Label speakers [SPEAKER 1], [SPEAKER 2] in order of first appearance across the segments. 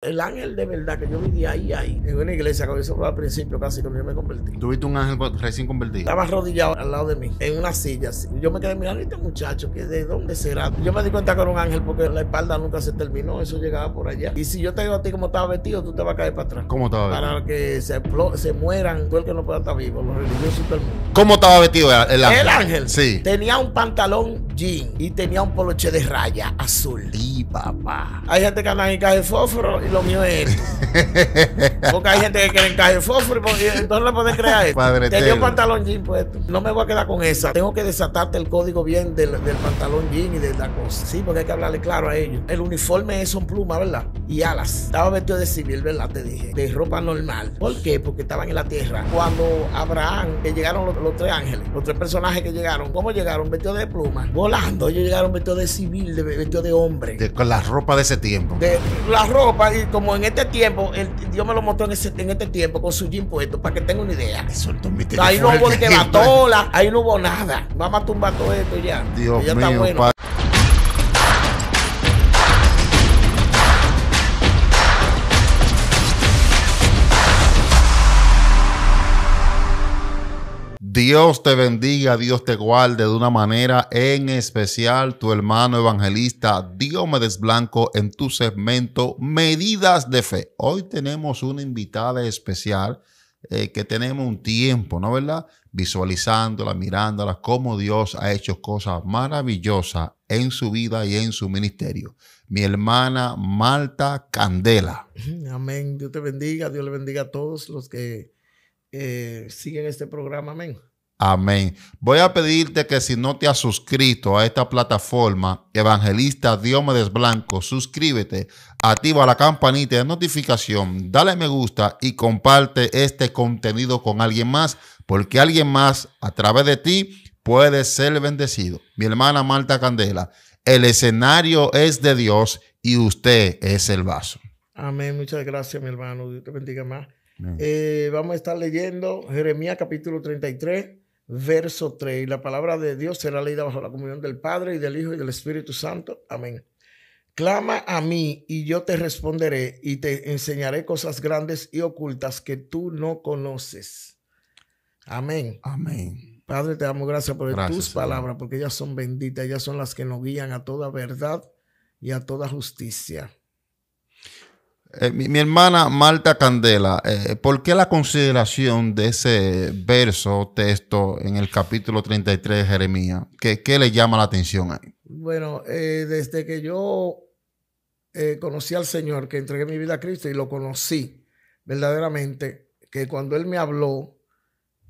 [SPEAKER 1] El ángel de verdad que yo viví ahí, ahí, en una iglesia, que eso fue al principio casi cuando yo me convertí.
[SPEAKER 2] ¿Tuviste un ángel recién convertido? Estaba
[SPEAKER 1] arrodillado al lado de mí, en una silla. Así. Yo me quedé mirando, este muchacho, que ¿de dónde será? Yo me di cuenta que era un ángel porque la espalda nunca se terminó, eso llegaba por allá. Y si yo te digo a ti cómo estaba vestido, tú te vas a caer para atrás. ¿Cómo estaba vestido? Para que se, se mueran, todo el que no pueda estar vivo, los religiosos y el mundo.
[SPEAKER 2] ¿Cómo estaba vestido el ángel? El ángel. Sí.
[SPEAKER 1] Tenía un pantalón jean y tenía un poloche de raya azul. Y papá. Hay gente que anda en caja de fósforo lo mío es Porque hay gente que quiere encaje fósforo y entonces no pueden crear esto. Te dio pantalón jean puesto. No me voy a quedar con esa. Tengo que desatarte el código bien del, pantalón jean y de la cosa. Sí, porque hay que hablarle claro a ellos. El uniforme es son plumas, ¿verdad? Y alas. Estaba vestido de civil, ¿verdad? Te dije. De ropa normal. ¿Por qué? Porque estaban en la tierra. Cuando Abraham, que llegaron los, tres ángeles, los tres personajes que llegaron, ¿cómo llegaron? vestido de pluma. Volando. Ellos llegaron vestido de civil, vestido de hombre.
[SPEAKER 2] De, con la ropa de ese tiempo.
[SPEAKER 1] De la ropa como en este tiempo, el, Dios me lo mostró en, ese, en este tiempo con su jean para que tenga una idea. ahí no hubo que ahí no hubo nada. Vamos a tumbar todo esto ya. Dios ya mío, está bueno.
[SPEAKER 2] Dios te bendiga, Dios te guarde de una manera en especial tu hermano evangelista Dios me Blanco en tu segmento Medidas de Fe. Hoy tenemos una invitada especial eh, que tenemos un tiempo, ¿no verdad? Visualizándola, mirándola, cómo Dios ha hecho cosas maravillosas en su vida y en su ministerio. Mi hermana Marta Candela.
[SPEAKER 1] Amén. Dios te bendiga, Dios le bendiga a todos los que eh, siguen este programa. Amén.
[SPEAKER 2] Amén. Voy a pedirte que si no te has suscrito a esta plataforma, Evangelista Diomedes Blanco, suscríbete, activa la campanita de notificación, dale me gusta y comparte este contenido con alguien más, porque alguien más a través de ti puede ser bendecido. Mi hermana Marta Candela, el escenario es de Dios y usted es el vaso.
[SPEAKER 1] Amén. Muchas gracias, mi hermano. Dios te bendiga más. Eh, vamos a estar leyendo Jeremías capítulo 33 verso 3. la palabra de Dios será leída bajo la comunión del Padre y del Hijo y del Espíritu Santo. Amén. Clama a mí y yo te responderé y te enseñaré cosas grandes y ocultas que tú no conoces. Amén. Amén. Padre, te damos gracias por tus palabras, porque ellas son benditas, ellas son las que nos guían a toda verdad y a toda justicia.
[SPEAKER 2] Eh, mi, hermana Marta Candela, eh, ¿por qué la consideración de ese verso, o texto en el capítulo 33 de Jeremías? ¿Qué, le llama la atención ahí?
[SPEAKER 1] Bueno, eh, desde que yo conocí al Señor, que entregué mi vida a Cristo y lo conocí verdaderamente, que cuando Él me habló,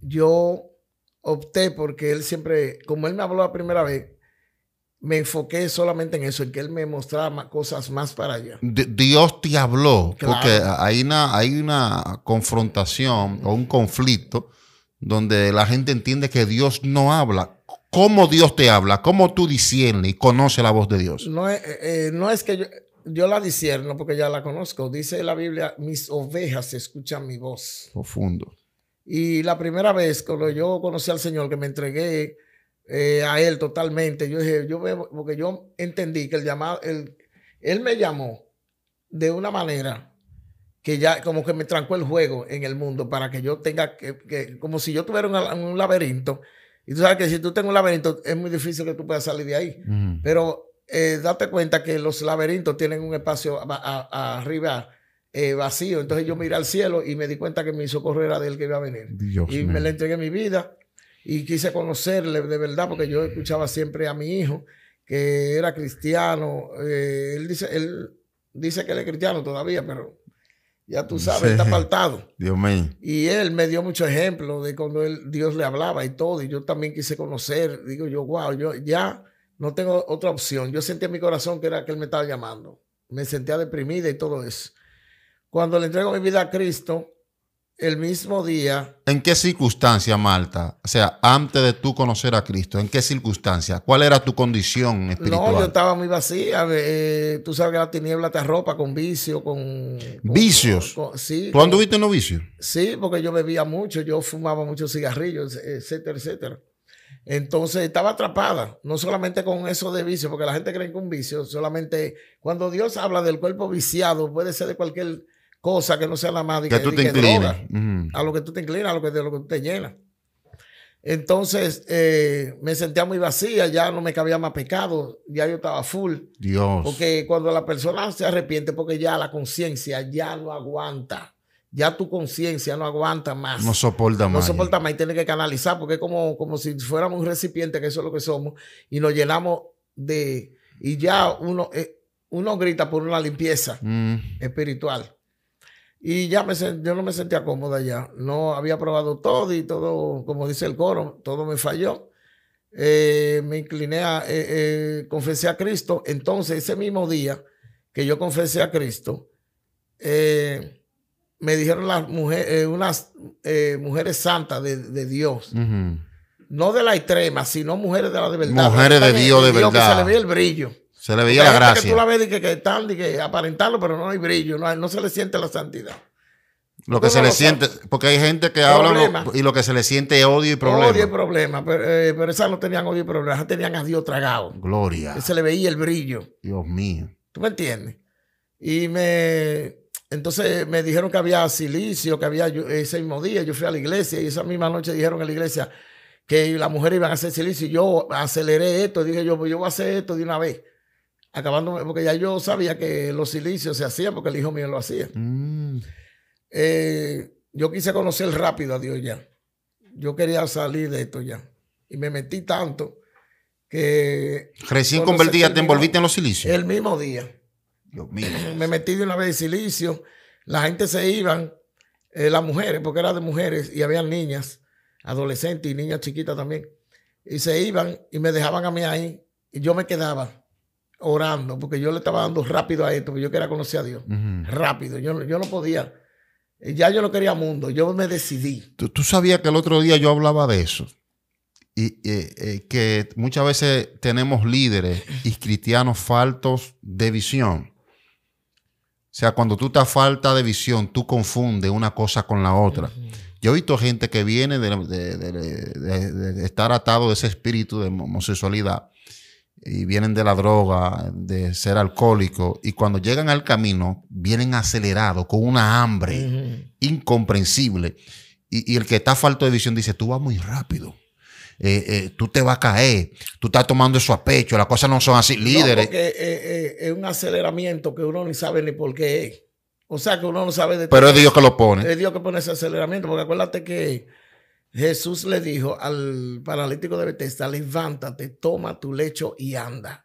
[SPEAKER 1] yo opté porque Él siempre, como Él me habló la primera vez, me enfoqué solamente en eso, en que él me mostraba más, cosas más para allá.
[SPEAKER 2] Dios te habló, porque hay una, hay una confrontación o un conflicto donde la gente entiende que Dios no habla. ¿Cómo Dios te habla? ¿Cómo tú disiernes y conoces la voz de Dios?
[SPEAKER 1] No, eh, eh, no es que yo, yo, la disierno porque ya la conozco. Dice la Biblia, mis ovejas escuchan mi voz. Profundo. Y la primera vez cuando yo conocí al Señor que me entregué eh, a él totalmente. Yo dije, yo veo... porque yo entendí que el llamado, el, él me llamó de una manera que ya como que me trancó el juego en el mundo para que yo tenga que, como si yo tuviera un, laberinto. Y tú sabes que si tú tienes un laberinto es muy difícil que tú puedas salir de ahí. Mm. Pero eh, date cuenta que los laberintos tienen un espacio a, arriba eh, vacío. Entonces yo miré al cielo y me di cuenta que mi socorro era él que iba a venir. y me le entregué mi vida y quise conocerle de verdad, porque yo escuchaba siempre a mi hijo, que era cristiano. Eh, él, dice, él dice que él es cristiano todavía, pero ya tú sabes, está faltado. Dios mío. Y él me dio mucho ejemplo de cuando Dios le hablaba y todo, y yo también quise conocer. Digo yo, wow, yo ya no tengo otra opción. Yo sentía en mi corazón que era que él me estaba llamando. Me sentía deprimida y todo eso. Cuando le entrego mi vida a Cristo, el mismo día.
[SPEAKER 2] ¿En qué circunstancia, Marta? O sea, antes de tú conocer a Cristo, ¿en qué circunstancia? ¿Cuál era tu condición espiritual? No, yo
[SPEAKER 1] estaba muy vacía. Eh, tú sabes que la tiniebla te arropa con vicio, con...
[SPEAKER 2] ¿Vicios? sí. los vicios?
[SPEAKER 1] Sí, porque yo bebía mucho, yo fumaba muchos cigarrillos, etcétera, etcétera. Entonces estaba atrapada, no solamente con eso de vicio, porque la gente cree que un vicio, solamente cuando Dios habla del cuerpo viciado, puede ser de cualquier cosa que no sea la más que, a lo que tú te inclinas, a lo que, lo tú te llenas. Entonces eh, me sentía muy vacía, ya no me cabía más pecado, ya yo estaba full. Dios. Porque cuando la persona se arrepiente, porque ya la conciencia ya no aguanta, ya tu conciencia no aguanta más. No soporta más. No soporta más y tiene que canalizar, porque es como, como si fuéramos un recipiente, que eso es lo que somos, y nos llenamos de. Y ya uno, eh, uno grita por una limpieza mm. espiritual. Y ya me yo no me sentía cómoda ya. No había probado todo y todo, como dice el coro, todo me falló. Eh, me incliné a, eh, eh, confesé a Cristo. Entonces, ese mismo día que yo confesé a Cristo, eh, me dijeron las mujeres, unas mujeres santas de, de Dios. No de la extrema, sino mujeres de la de verdad. Mujeres de Dios de, verdad. Que se le ve el brillo. Se le veía la gracia. Que tú la ves y que, que están y que aparentarlo, pero no hay brillo, no, no se le siente la santidad.
[SPEAKER 2] Lo que se le siente, porque hay gente que habla y lo que se le siente es odio y problema. Odio y
[SPEAKER 1] problema, eh, pero, esas no tenían odio y problema, esas tenían a Dios tragado. Gloria. se le veía el brillo.
[SPEAKER 2] Dios mío.
[SPEAKER 1] ¿Tú me entiendes? Y me, entonces me dijeron que había silicio, que había ese mismo día. Yo fui a la iglesia y esa misma noche dijeron en la iglesia que las mujeres iban a hacer silicio. Y yo aceleré esto. Dije yo, pues yo voy a hacer esto de una vez acabando, porque ya yo sabía que los silicios se hacían porque el hijo mío lo hacía.
[SPEAKER 2] Mm.
[SPEAKER 1] Eh, yo quise conocer rápido a Dios ya. Yo quería salir de esto ya. Y me metí tanto que... Recién convertida, te envolviste en los silicios. El mismo día. Dios mío. Me metí de una vez en silicio. La gente se iban, eh, las mujeres, porque era de mujeres y había niñas, adolescentes y niñas chiquitas también. Y se iban y me dejaban a mí ahí. Y yo me quedaba orando, porque yo le estaba dando rápido a esto, porque yo quería conocer a Dios. Rápido, yo, yo no podía. Eh, ya yo no quería mundo, yo me decidí.
[SPEAKER 2] Tú, sabías que el otro día yo hablaba de eso. Y eh, eh, que muchas veces tenemos líderes y cristianos faltos de visión. O sea, cuando tú te falta de visión, tú confundes una cosa con la otra. Yo he visto gente que viene de, de estar atado de ese espíritu de homosexualidad y vienen de la droga, de ser alcohólico, y cuando llegan al camino, vienen acelerados, con una hambre incomprensible. Y, el que está falto de visión dice, tú vas muy rápido. Eh, eh, tú te vas a caer, tú estás tomando eso a pecho, las cosas no son así, líderes.
[SPEAKER 1] porque, eh, es un aceleramiento que uno ni sabe ni por qué es. O sea que uno no sabe de Pero es Dios que lo pone. Es Dios que pone ese aceleramiento, porque acuérdate que Jesús le dijo al paralítico de Bethesda, levántate, toma tu lecho y anda.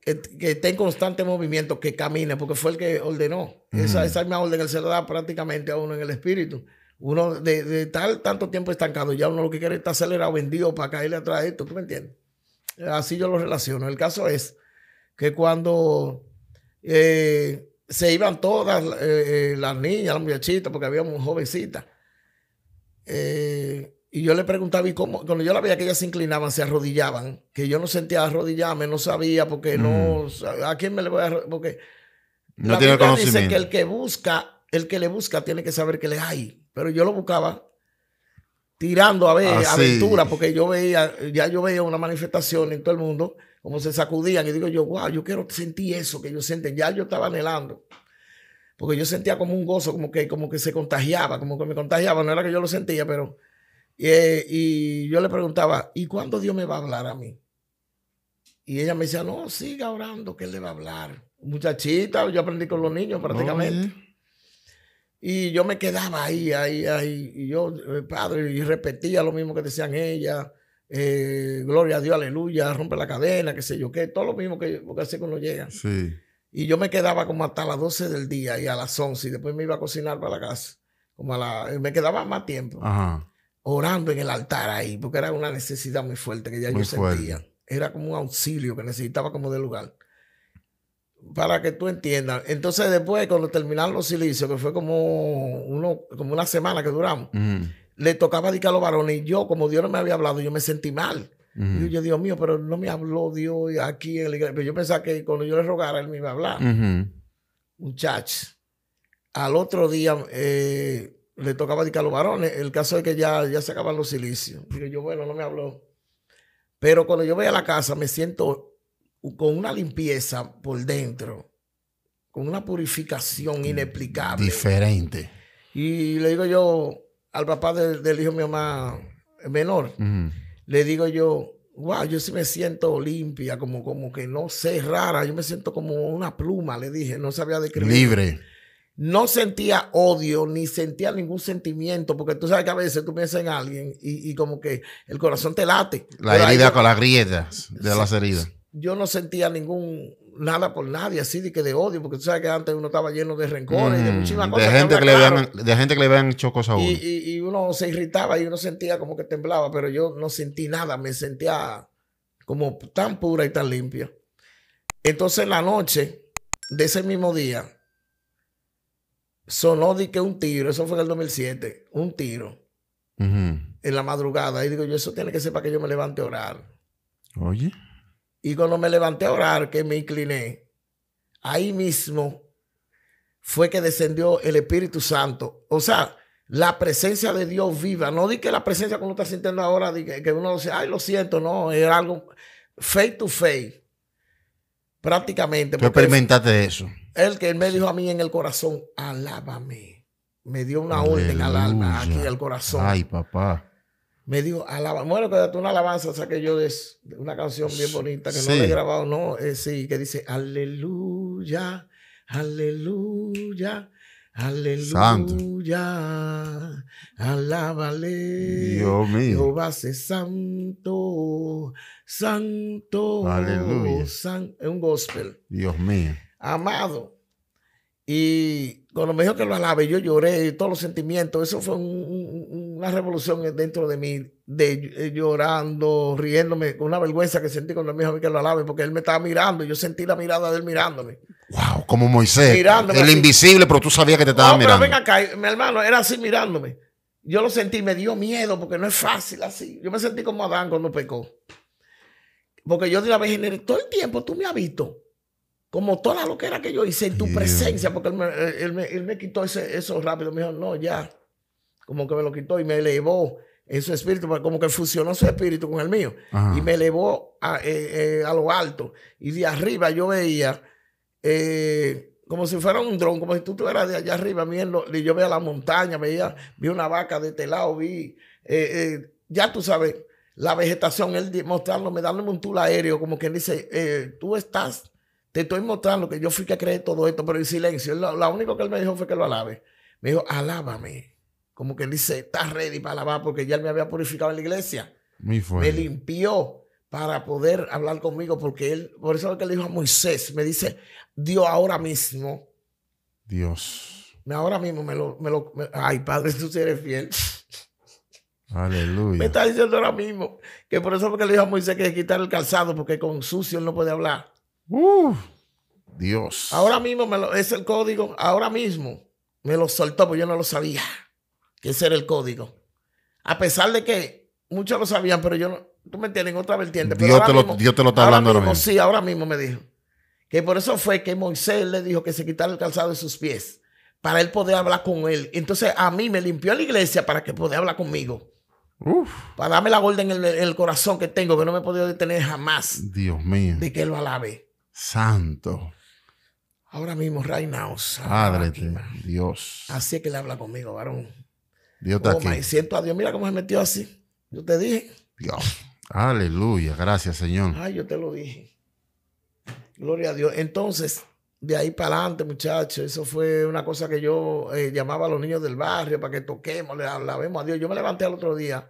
[SPEAKER 1] Que, esté en constante movimiento, que camine, porque fue el que ordenó. Esa, esa misma orden que se le da prácticamente a uno en el espíritu. Uno de, tal tanto tiempo estancado, ya uno lo que quiere está acelerado, vendido para caerle atrás de esto, ¿tú me entiendes? Así yo lo relaciono. El caso es que cuando eh, se iban todas eh, eh, las niñas, las muchachitas, porque había un jovencita. Eh, y yo le preguntaba, ¿y cómo? Cuando yo la veía que ellas se inclinaban, se arrodillaban, que yo no sentía arrodillarme, no sabía, porque no. Mm. ¿A quién me le voy a.? Porque.
[SPEAKER 2] No tiene Dice que el
[SPEAKER 1] que busca, el que le busca, tiene que saber que le hay. Pero yo lo buscaba tirando a ver ah, aventura, porque yo veía, ya yo veía una manifestación en todo el mundo, como se sacudían, y digo yo, wow, yo quiero sentir eso que yo sienten ya yo estaba anhelando porque yo sentía como un gozo, como que, como que se contagiaba, como que me contagiaba, no era que yo lo sentía, pero... Eh, y yo le preguntaba, ¿y cuándo Dios me va a hablar a mí? Y ella me decía, no, siga orando, que Él le va a hablar. Muchachita, yo aprendí con los niños prácticamente. Y yo me quedaba ahí, ahí, ahí. Y yo, eh, padre, y repetía lo mismo que decían ella. Eh, gloria a Dios, aleluya, rompe la cadena, qué sé yo, qué. Todo lo mismo que, que así cuando llega. Sí. Y yo me quedaba como hasta las 12 del día y a las 11 y después me iba a cocinar para la casa. Como eh, me quedaba más tiempo orando en el altar ahí, porque era una necesidad muy fuerte que ya yo sentía. Era como un auxilio que necesitaba como de lugar. Para que tú entiendas. Entonces después, cuando terminaron los silicios, que fue como, uno, como una semana que duramos, le tocaba dedicar a los varones y yo, como Dios no me había hablado, yo me sentí mal. Y yo, Dios mío, pero no me habló Dios aquí en la iglesia. Pero yo pensaba que cuando yo le rogara, él me iba a hablar. un Al otro día eh, le tocaba dedicar a los varones. El caso es que ya, ya se acaban los silicios. Digo yo, bueno, no me habló. Pero cuando yo voy a la casa, me siento con una limpieza por dentro, con una purificación mm, inexplicable. Diferente. Y le digo yo al papá del, hijo mío, mi mamá menor le digo yo, wow, yo sí me siento limpia, como, como que no sé, rara, yo me siento como una pluma, le dije, no sabía de qué. Libre. No sentía odio ni sentía ningún sentimiento, porque tú sabes que a veces tú piensas en alguien y, como que el corazón te late. La herida con las
[SPEAKER 2] grietas de las heridas.
[SPEAKER 1] Yo no sentía ningún nada por nadie, así de que de odio, porque tú sabes que antes uno estaba lleno de rencores y de muchísimas cosas. gente, que, le vean
[SPEAKER 2] de a uno.
[SPEAKER 1] Y, uno se irritaba y uno sentía como que temblaba, pero yo no sentí nada, me sentía como tan pura y tan limpia. Entonces la noche de ese mismo día, sonó de que un tiro, eso fue en el 2007, un tiro. En la madrugada, y digo yo, eso tiene que ser para que yo me levante a orar. Oye. Y cuando me levanté a orar, que me incliné, ahí mismo fue que descendió el Espíritu Santo. O sea, la presencia de Dios viva. No di que la presencia que uno está sintiendo ahora, que, uno dice, ay, lo siento, no, era algo face to face. Prácticamente. Tú experimentaste eso. Él que me dijo a mí en el corazón, alábame. Me dio una orden al alma, aquí al corazón. Ay, papá me dijo, alabanza. bueno, que una alabanza saqué yo de una canción bien bonita que no la he grabado, no, eh, sí, que dice, aleluya, aleluya, aleluya, alábale, Dios mío. Jehová se santo, santo, aleluya. es un gospel.
[SPEAKER 2] Dios mío.
[SPEAKER 1] Amado. Y cuando me dijo que lo alabé, yo lloré, y todos los sentimientos, eso fue un una revolución dentro de mí, de, eh, llorando, riéndome, con una vergüenza que sentí cuando me dijo que lo alabe, porque él me estaba mirando, y yo sentí la mirada de él mirándome.
[SPEAKER 2] Wow, como Moisés. El invisible, pero tú sabías que te estaba mirando. Pero
[SPEAKER 1] ven acá, mi hermano, era así mirándome. Yo lo sentí, me dio miedo, porque no es fácil así. Yo me sentí como Adán cuando pecó. Porque yo de la vez todo el tiempo tú me has visto. Como toda lo que era que yo hice en tu presencia, porque él me, eh, quitó eso rápido. Me dijo, no, ya como que me lo quitó y me elevó en su espíritu, como que fusionó su espíritu con el mío y me elevó eh, eh, a, lo alto. Y de arriba yo veía eh, como si fuera un dron, como si tú estuvieras de allá arriba. Y yo veía la montaña, veía, vi una vaca de este lado, vi, ya tú sabes, la vegetación, él mostrándome, dándome un tour aéreo, como quien dice, tú estás, te estoy mostrando que yo fui que creé todo esto, pero en silencio. Lo, lo único que él me dijo fue que lo alabe. Me dijo, alábame como él dice, está ready para lavar porque ya él me había purificado en la iglesia. me limpió para poder hablar conmigo porque él, por eso es lo que le dijo a Moisés, me dice, Dios ahora mismo. Dios. Ahora mismo me lo, me lo ay Padre, tú eres fiel.
[SPEAKER 2] Aleluya. Me está
[SPEAKER 1] diciendo ahora mismo que por eso es que le dijo a Moisés que quitar el calzado porque con sucio él no puede hablar. Dios. Ahora mismo me lo, es el código, ahora mismo me lo soltó porque yo no lo sabía que ese el código. A pesar de que muchos lo sabían, pero yo no, tú me entiendes, en otra vertiente. Dios, te lo, está hablando ahora mismo, Sí, ahora mismo me dijo. Que por eso fue que Moisés le dijo que se quitara el calzado de sus pies para él poder hablar con él. Entonces a mí me limpió la iglesia para que pudiera hablar conmigo. Uf. Para darme la gorda en el, corazón que tengo, que no me he podido detener jamás.
[SPEAKER 2] Dios mío. De que él lo alabe. Santo.
[SPEAKER 1] Ahora mismo, Reina now. Padre,
[SPEAKER 2] Dios.
[SPEAKER 1] Así es que le habla conmigo, varón. Dios está siento a Dios, mira cómo se metió así. Yo te dije.
[SPEAKER 2] Dios. Aleluya, gracias Señor.
[SPEAKER 1] Ay, yo te lo dije. Gloria a Dios. Entonces, de ahí para adelante, muchachos, eso fue una cosa que yo eh, llamaba a los niños del barrio para que toquemos, le hablábamos a Dios. Yo me levanté al otro día,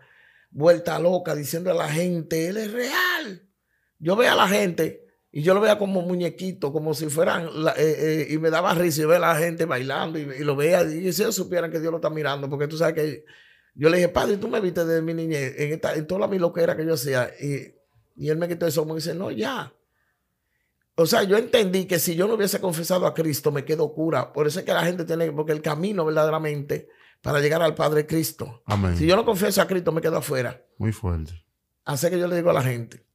[SPEAKER 1] vuelta loca, diciendo a la gente, Él es real. Yo veo a la gente y yo lo veía como muñequito, como si fueran, eh, eh, y me daba risa y veía a la gente bailando y, lo veía. Y si ellos supieran que Dios lo está mirando, porque tú sabes que yo le dije, padre, tú me viste desde mi niñez, en, toda mi loquera que yo hacía. Y, él me quitó eso y dice, no, ya. O sea, yo entendí que si yo no hubiese confesado a Cristo, me quedo cura. Por eso es que la gente tiene, porque el camino verdaderamente para llegar al Padre Cristo. Amén. Si yo no confieso a Cristo, me quedo afuera. Muy fuerte. Así que yo le digo a la gente,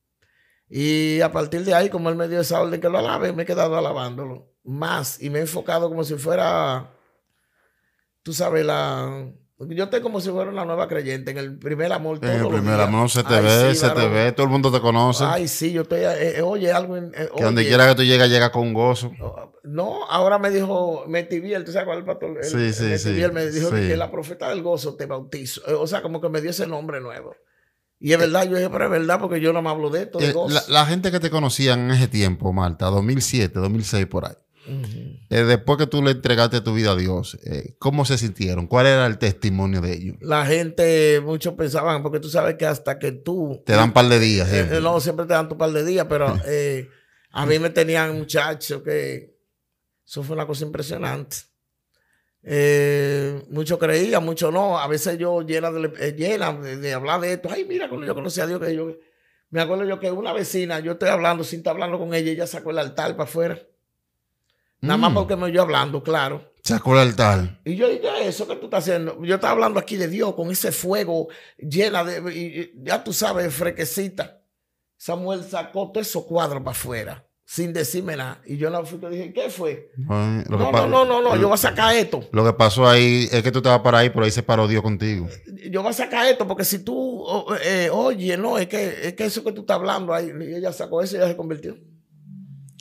[SPEAKER 1] y a partir de ahí, como él me dio esa orden que lo alabe, me he quedado alabándolo más y me he enfocado como si fuera, tú sabes, la... Yo estoy como si fuera una nueva creyente en el primer amor. En el primer amor se te ve, se te ve, todo
[SPEAKER 2] el mundo te conoce. Ay,
[SPEAKER 1] sí, yo estoy, eh, eh, oye, algo... Eh, que donde quiera que tú
[SPEAKER 2] llegas, llega con gozo. Oh,
[SPEAKER 1] no, ahora me dijo, me tibiel, tú sabes cuál es el pastor. Sí, sí, sí, me dijo que la profeta del gozo te bautizo. O sea, como que me dio ese nombre nuevo. Y es verdad, yo dije, pero es verdad, porque yo no me hablo de esto. Eh, la, gente
[SPEAKER 2] que te conocían en ese tiempo, Marta, 2007, 2006, por ahí. Eh, después que tú le entregaste tu vida a Dios, eh, ¿cómo se sintieron? ¿Cuál era el testimonio de ellos?
[SPEAKER 1] La gente, muchos pensaban, porque tú sabes que hasta que tú... Te dan un par de días. no, siempre te dan tu par de días, pero a mí me tenían muchachos que... Eso fue una cosa impresionante. Eh, muchos creían, muchos no. A veces yo llena, de, eh, llena de, hablar de esto. Ay, mira, yo conocí a Dios, que yo, me acuerdo yo que una vecina, yo estoy hablando, sin estar hablando con ella, ella sacó el altar para afuera. Nada más mm. porque me yo hablando, claro.
[SPEAKER 2] Sacó el altar.
[SPEAKER 1] Y yo, dije eso que tú estás haciendo. Yo estaba hablando aquí de Dios con ese fuego llena de, ya tú sabes, frequecita. Samuel sacó todos esos cuadros para afuera sin decirme nada. Y yo no fui que dije, ¿qué fue?
[SPEAKER 2] no, no, no, no, yo voy a
[SPEAKER 1] sacar esto.
[SPEAKER 2] Lo que pasó ahí es que tú te vas para ahí, pero ahí se paró Dios contigo.
[SPEAKER 1] Yo voy a sacar esto, porque si tú, eh, oye, no, es que, es que eso que tú estás hablando ahí, ella sacó eso y ella se convirtió.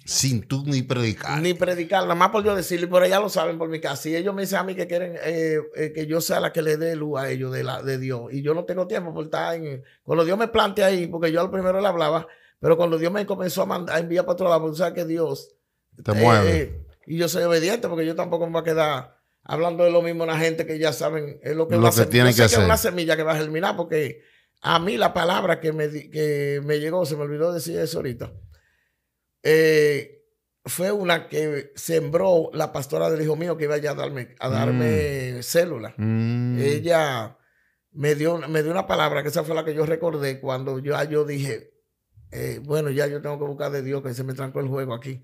[SPEAKER 2] Sin tú ni predicar.
[SPEAKER 1] Ni predicar, nada más por yo decirle, pero ella lo saben por mi casa. Y ellos me dicen a mí que quieren eh, eh, que yo sea la que le dé luz a ellos de, la, de Dios. Y yo no tengo tiempo por estar en. Cuando Dios me plantea ahí, porque yo al primero le hablaba, pero cuando Dios me comenzó a, mandar, enviar para otro lado, ¿sabes que Dios te mueve? Eh, y yo soy obediente porque yo tampoco me voy a quedar hablando de lo mismo a la gente que ya saben es lo que, lo que tiene que hacer. es una semilla que va a germinar porque a mí la palabra que me, que me llegó, se me olvidó decir eso ahorita, eh, fue una que sembró la pastora del hijo mío que iba a darme, a mm. darme célula.
[SPEAKER 2] Mm.
[SPEAKER 1] Ella me dio, me dio una palabra que esa fue la que yo recordé cuando yo, yo dije, eh, bueno, ya yo tengo que buscar de Dios que se me trancó el juego aquí.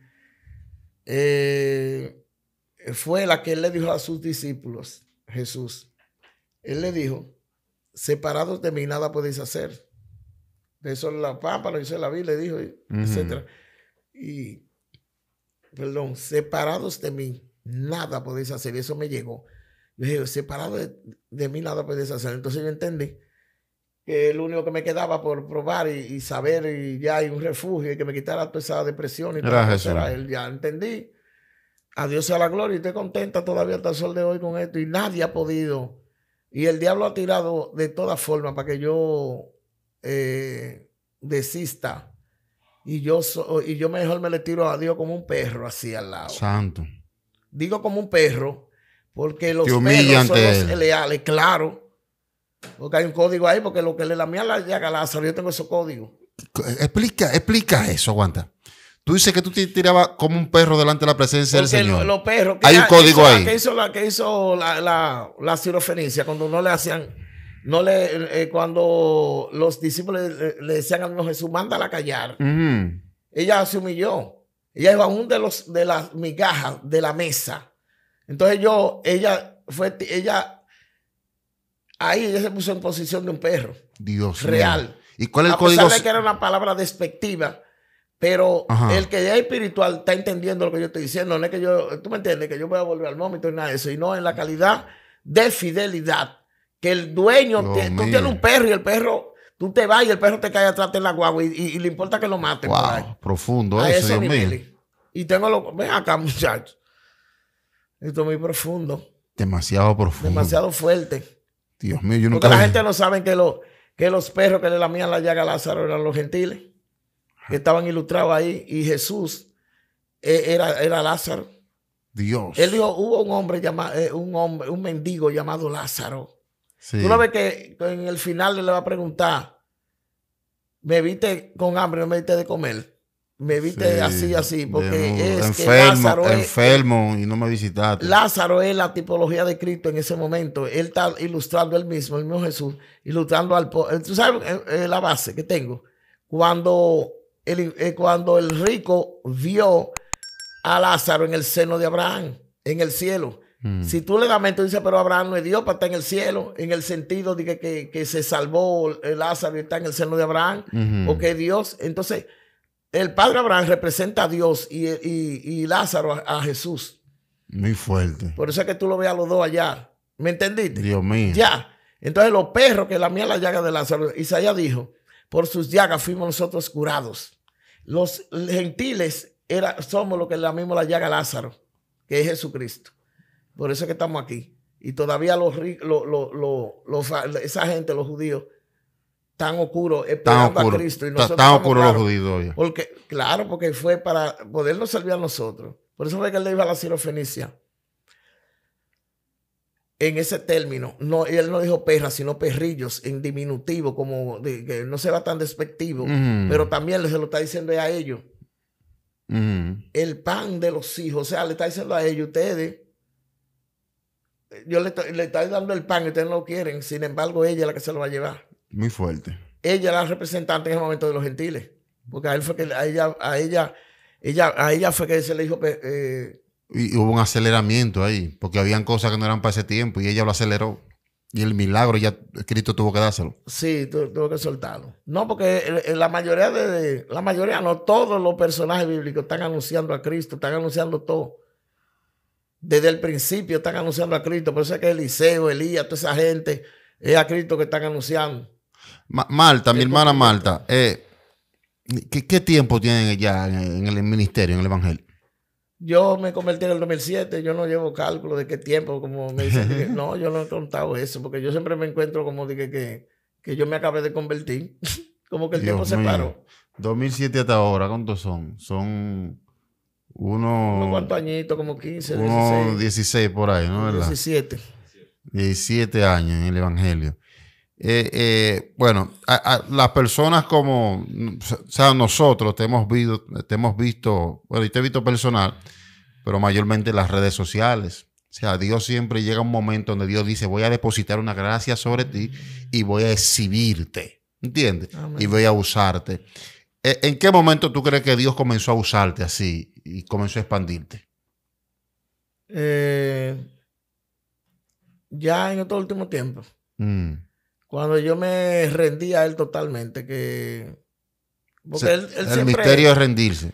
[SPEAKER 1] Eh, fue la que él le dijo a sus discípulos, Jesús. Él le dijo, separados de mí nada podéis hacer. De eso la papa lo hizo la Biblia, le dijo, etc. Y, perdón, separados de mí nada podéis hacer. eso me llegó. Le dije, separados de, de mí nada podéis hacer. Entonces yo entendí que único que me quedaba por probar y, saber y ya hay un refugio y que me quitara toda esa depresión y todo él Ya entendí. A la gloria y estoy contenta todavía hasta el sol de hoy con esto y nadie ha podido. Y el diablo ha tirado de todas formas para que yo eh, desista. Y yo, y yo mejor me le tiro a Dios como un perro así al lado. Santo. Digo como un perro porque los perros son los leales, claro porque hay un código ahí, porque lo que le lamía la llaga Lázaro, yo tengo ese código.
[SPEAKER 2] Explica, explica eso, aguanta. Tú dices que tú te tirabas como un perro delante de la presencia del Señor. Los perros. Hay un código ahí. ¿Qué
[SPEAKER 1] hizo la que hizo la, la, cirofenicia cuando no le hacían, no le, eh, cuando los discípulos le, decían a Jesús, mándala callar. Ella se humilló. Ella iba un de los de las migajas de la mesa. Entonces yo, ella fue, ella Ahí ella se puso en posición de un perro. Dios Real. ¿Y cuál es el que era una palabra despectiva, pero el que ya es espiritual está entendiendo lo que yo estoy diciendo. No es que yo, tú me entiendes, que yo voy a volver al momento y nada de eso, sino en la calidad de fidelidad. Que el dueño, tú tienes un perro y el perro, tú te vas y el perro te cae atrás de la guagua y, le importa que lo maten. Wow,
[SPEAKER 2] profundo eso, Dios mío.
[SPEAKER 1] Y tengo lo, ven acá muchachos. Esto es muy profundo.
[SPEAKER 2] Demasiado profundo. Demasiado
[SPEAKER 1] fuerte.
[SPEAKER 2] Dios mío, yo nunca. Porque la gente
[SPEAKER 1] no sabe que, que los perros que le lamían la llaga a Lázaro eran los gentiles, que estaban ilustrados ahí, y Jesús e, era, era Lázaro. Dios. Él dijo, hubo un hombre llamado, eh, un hombre, un mendigo llamado Lázaro. Sí. Tú no ves que en el final le va a preguntar, ¿me viste con hambre, no me viste de comer? me viste así, así, porque es enfermo, Lázaro
[SPEAKER 2] enfermo y no me visitaste.
[SPEAKER 1] Lázaro es la tipología de Cristo en ese momento. Él está ilustrando él mismo, el mismo Jesús, ilustrando al... Eh, tú sabes eh, eh, la base que tengo. Cuando el, cuando el rico vio a Lázaro en el seno de Abraham, en el cielo. Mm. Si tú le das dices, pero Abraham no es Dios, para estar en el cielo, en el sentido de que, se salvó Lázaro y está en el seno de Abraham, porque o que Dios. Entonces el padre Abraham representa a Dios y, Lázaro a, Jesús. Muy fuerte. Por eso es que tú lo veas los dos allá. ¿Me entendiste? Dios mío. Ya. Entonces los perros que lamían la llaga de Lázaro, Isaías dijo, por sus llagas fuimos nosotros curados. Los gentiles era, somos los que lamimos la llaga de Lázaro, que es Jesucristo. Por eso es que estamos aquí. Y todavía los, esa gente, los judíos, tan oscuro es tan a Cristo. Y nosotros tan oscuro los judíos. Porque, claro, porque fue para podernos servir a nosotros. Por eso fue que él le iba a la Fenicia. En ese término, no, él no dijo perras, sino perrillos, en diminutivo, como que no se va tan despectivo, pero también se lo está diciendo a ellos. El pan de los hijos, o sea, le está diciendo a ellos, ustedes, yo le, le estoy dando el pan, y ustedes no lo quieren, sin embargo, ella es la que se lo va a llevar.
[SPEAKER 2] Muy fuerte.
[SPEAKER 1] Ella era la representante en el momento de los gentiles. Porque a él fue que ella, a ella, ella, a ella fue que se le dijo. Eh,
[SPEAKER 2] y hubo un aceleramiento ahí, porque habían cosas que no eran para ese tiempo y ella lo aceleró. Y el milagro ya Cristo tuvo que dárselo.
[SPEAKER 1] Sí, tuvo que soltarlo. No, porque la mayoría de, la mayoría, no todos los personajes bíblicos están anunciando a Cristo, están anunciando todo. Desde el principio están anunciando a Cristo. Por eso es que Eliseo, Elías, toda esa gente, es a Cristo que están anunciando.
[SPEAKER 2] Malta, Marta, mi hermana Marta, eh, ¿qué, tiempo tienen ya en, el ministerio, en el Evangelio?
[SPEAKER 1] Yo me convertí en el 2007, yo no llevo cálculo de qué tiempo, como me dicen, no, yo no he contado eso, porque yo siempre me encuentro como que, que, yo me acabé de convertir, como que el tiempo se paró.
[SPEAKER 2] 2007 hasta ahora, ¿cuántos son? Son uno... Unos ¿Cuántos añitos, como 15, 16. 16 por ahí, ¿no? ¿verdad? 17. 17 años en el Evangelio. Eh, eh, bueno, las personas como, o sea, nosotros te hemos visto, te hemos visto, bueno, y te he visto personal, pero mayormente en las redes sociales. O sea, Dios siempre llega un momento donde Dios dice, voy a depositar una gracia sobre ti y voy a exhibirte, ¿entiendes? Y voy a usarte. Eh, ¿En qué momento tú crees que Dios comenzó a usarte así y comenzó a expandirte?
[SPEAKER 1] Eh, ya en estos último tiempo mm cuando yo me rendí a él totalmente, que... el misterio es rendirse.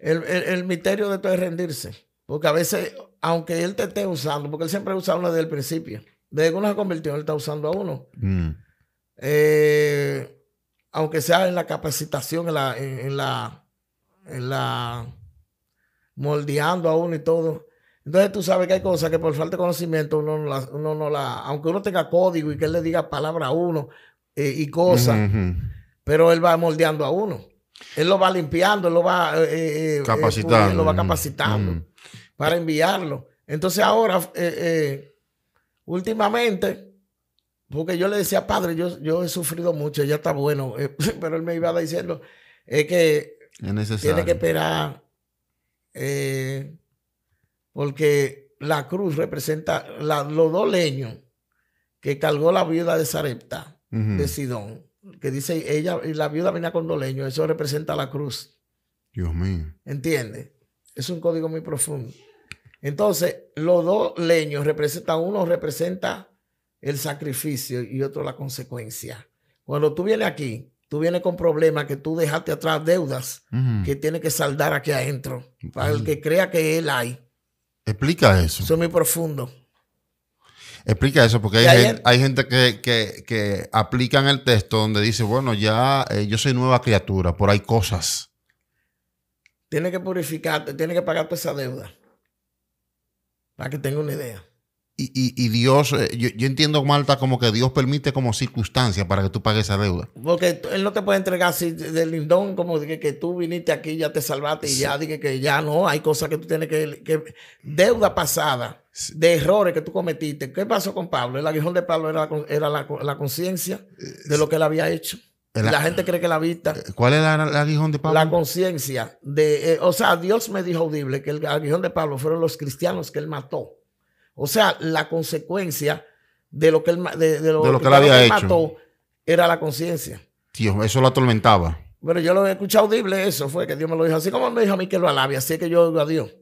[SPEAKER 1] El, misterio de todo es rendirse. Porque a veces, aunque él te esté usando, porque él siempre usa uno desde el principio, desde que uno se convirtió, él está usando a uno. Mm. Eh, aunque sea en la capacitación, en la, en la, en la moldeando a uno y todo, entonces tú sabes que hay cosas que por falta de conocimiento uno no la, no aunque uno tenga código y que él le diga palabra a uno eh, y cosas, pero él va moldeando a uno. Él lo va limpiando, él lo va eh, eh, capacitando. lo va capacitando para enviarlo. Entonces ahora, últimamente, porque yo le decía, padre, yo, he sufrido mucho, ya está bueno, pero él me iba diciendo, es que tiene que esperar porque la cruz representa los dos leños que cargó la viuda de Sarepta, de Sidón, que dice ella, y la viuda venía con dos leños, eso representa la cruz. Dios mío. ¿Entiendes? Es un código muy profundo. Entonces, los dos leños representan, uno representa el sacrificio y otro la consecuencia. Cuando tú vienes aquí, tú vienes con problemas que tú dejaste atrás deudas que tienes que saldar aquí adentro. Para el que crea que él hay.
[SPEAKER 2] Explica eso.
[SPEAKER 1] Eso es muy profundo.
[SPEAKER 2] Explica eso, porque hay, gente, que, que, que, aplican el texto donde dice, bueno, ya eh, yo soy nueva criatura, por ahí cosas.
[SPEAKER 1] Tiene que purificarte, tiene que pagar esa deuda. Para que tenga una idea.
[SPEAKER 2] Y, Dios, eh, yo, entiendo, Malta, como que Dios permite como circunstancia para que tú pagues esa deuda.
[SPEAKER 1] Porque Él no te puede entregar así de lindón, como que, tú viniste aquí, ya te salvaste y ya dije que ya no, hay cosas que tú tienes que... deuda pasada, de errores que tú cometiste. ¿Qué pasó con Pablo? El aguijón de Pablo era, era la, conciencia de lo eh, que él había hecho. la gente cree que la vista. Eh, ¿Cuál era el aguijón de Pablo? La conciencia de... o sea, Dios me dijo audible que el aguijón de Pablo fueron los cristianos que él mató. O sea, la consecuencia de lo que él, lo, había hecho. era la conciencia.
[SPEAKER 2] Dios, eso lo atormentaba.
[SPEAKER 1] Pero yo lo he escuchado audible, eso fue que Dios me lo dijo. Así como me dijo a mí que lo alabe, así que yo oigo a Dios.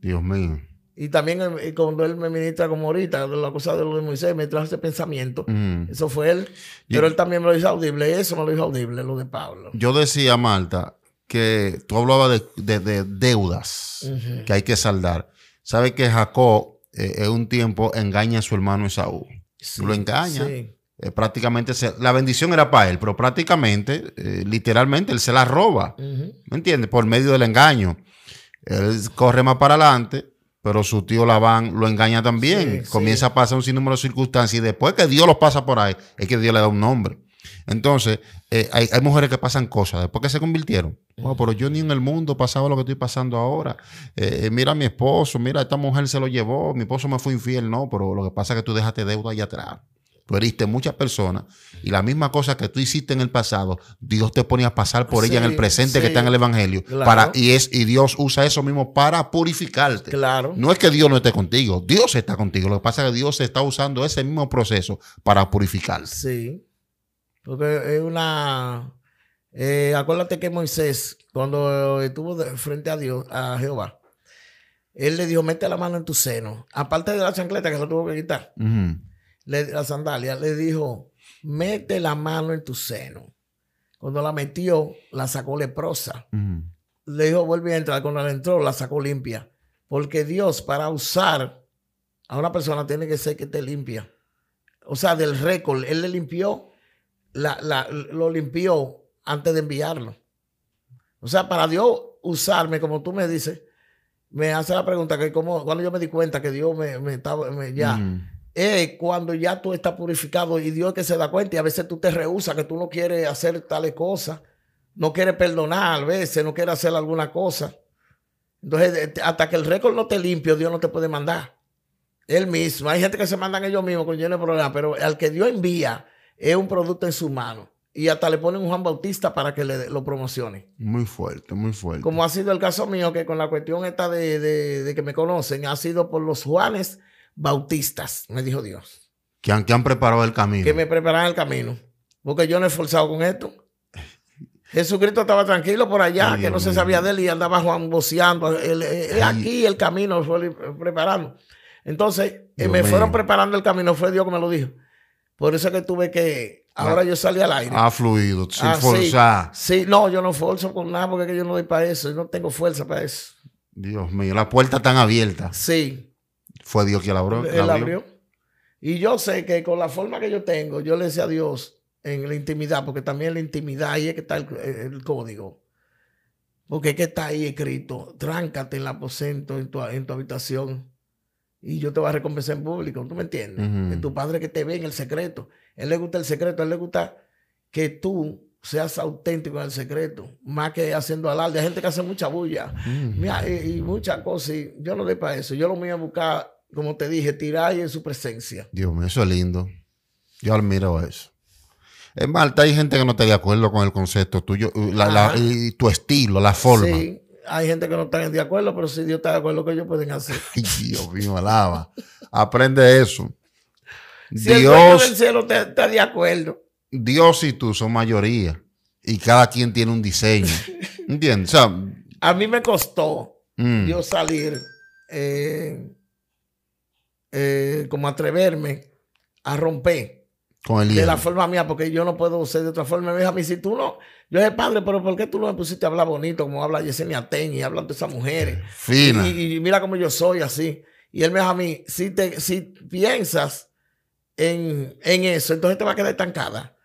[SPEAKER 1] Dios mío. Y también eh, cuando él me ministra como ahorita, la cosa de lo de Moisés, me trajo ese pensamiento. Mm. Eso fue él. pero él también me lo hizo audible, eso me lo hizo audible, lo de Pablo.
[SPEAKER 2] Yo decía, Marta, que tú hablabas de, deudas que hay que saldar. ¿Sabes que Jacob eh, en un tiempo engaña a su hermano Esaú. lo engaña. Eh, prácticamente la bendición era para él, pero prácticamente, eh, literalmente, él se la roba. ¿Me entiendes? Por medio del engaño. Él corre más para adelante, pero su tío Labán lo engaña también. Comienza a pasar un sinnúmero de circunstancias y después que Dios los pasa por ahí, es que Dios le da un nombre. Entonces, eh, hay, mujeres que pasan cosas. Después que se convirtieron. Oh, pero yo ni en el mundo pasaba lo que estoy pasando ahora. Eh, eh, mira a mi esposo, mira, esta mujer se lo llevó, mi esposo me fue infiel. No, pero lo que pasa es que tú dejaste deuda allá atrás. Tú heriste muchas personas y la misma cosa que tú hiciste en el pasado, Dios te ponía a pasar por ella en el presente que está en el Evangelio. Para, y, es, y Dios usa eso mismo para purificarte. Claro. No es que Dios no esté contigo, Dios está contigo. Lo que pasa es que Dios está usando ese mismo proceso para purificarte.
[SPEAKER 1] Sí. Porque es una... Eh, acuérdate que Moisés, cuando estuvo frente a Dios, a Jehová, él le dijo, mete la mano en tu seno. Aparte de la chancleta que se tuvo que quitar, le, la sandalia, le dijo, mete la mano en tu seno. Cuando la metió, la sacó leprosa. Le dijo, vuelve a entrar. Cuando la entró, la sacó limpia. Porque Dios, para usar a una persona, tiene que ser que te limpia. O sea, del récord, él le limpió la, lo limpió antes de enviarlo. O sea, para Dios usarme, como tú me dices, me hace la pregunta que como, cuando yo me di cuenta que Dios me, me estaba, ya, mm. es cuando ya tú estás purificado y Dios que se da cuenta y a veces tú te rehusas que tú no quieres hacer tales cosas, no quieres perdonar a veces, no quieres hacer alguna cosa. Entonces, hasta que el récord no te limpio, Dios no te puede mandar. Él mismo. Hay gente que se mandan ellos mismos con lleno de problemas, pero al que Dios envía, es un producto en su mano. Y hasta le ponen un Juan Bautista para que le, lo promocione.
[SPEAKER 2] Muy fuerte, muy fuerte.
[SPEAKER 1] Como ha sido el caso mío, que con la cuestión esta de, de, que me conocen, ha sido por los Juanes Bautistas, me dijo Dios.
[SPEAKER 2] Que han, han preparado el camino. Que me
[SPEAKER 1] preparan el camino. Porque yo no he esforzado con esto. Jesucristo estaba tranquilo por allá, que no se sabía de él y andaba Juan boceando. aquí el camino fue preparando. Entonces, eh, me fueron preparando el camino, fue Dios que me lo dijo. Por eso que tuve que. Ah, ahora yo salí al aire. Ha fluido, sin ah, forzar. Sí, no, yo no forzo con nada porque yo no voy para eso. Yo no tengo fuerza para eso.
[SPEAKER 2] Dios mío, la puerta tan abierta. Sí. Fue Dios quien la abrió. Él abrió.
[SPEAKER 1] Y yo sé que con la forma que yo tengo, yo le decía a Dios en la intimidad, porque también en la intimidad ahí es que está el, código. Porque es que está ahí escrito, tráncate en el aposento, en tu habitación y yo te voy a recompensar en público, ¿tú me entiendes? Uh tu padre que te ve en el secreto. él le gusta el secreto, él le gusta que tú seas auténtico en el secreto, más que haciendo alarde. Hay gente que hace mucha bulla y, muchas cosas. yo no doy para eso. Yo lo voy a buscar, como te dije, tirar en su presencia.
[SPEAKER 2] Dios mío, eso es lindo. Yo admiro eso. Es Malta hay gente que no está de acuerdo con el concepto tuyo, y tu estilo, la forma. Sí
[SPEAKER 1] hay gente que no está de acuerdo, pero si Dios está de acuerdo, que ellos pueden hacer. Dios
[SPEAKER 2] mío, alaba. Aprende eso. Si Dios, el del
[SPEAKER 1] cielo está de acuerdo.
[SPEAKER 2] Dios y tú son mayoría. Y cada quien tiene un diseño. ¿Entiendes?
[SPEAKER 1] a mí me costó yo mm. salir, eh, eh, como atreverme a romper de la forma mía, porque yo no puedo ser de otra forma. Me dijo a mí, si tú no, yo dije, padre, pero ¿por qué tú no me pusiste a hablar bonito como habla Yesenia Ten y hablando de esas mujeres? Eh, fina. Y, mira cómo yo soy así. Y él me dijo a mí, si, si piensas en, en eso, entonces te va a quedar estancada.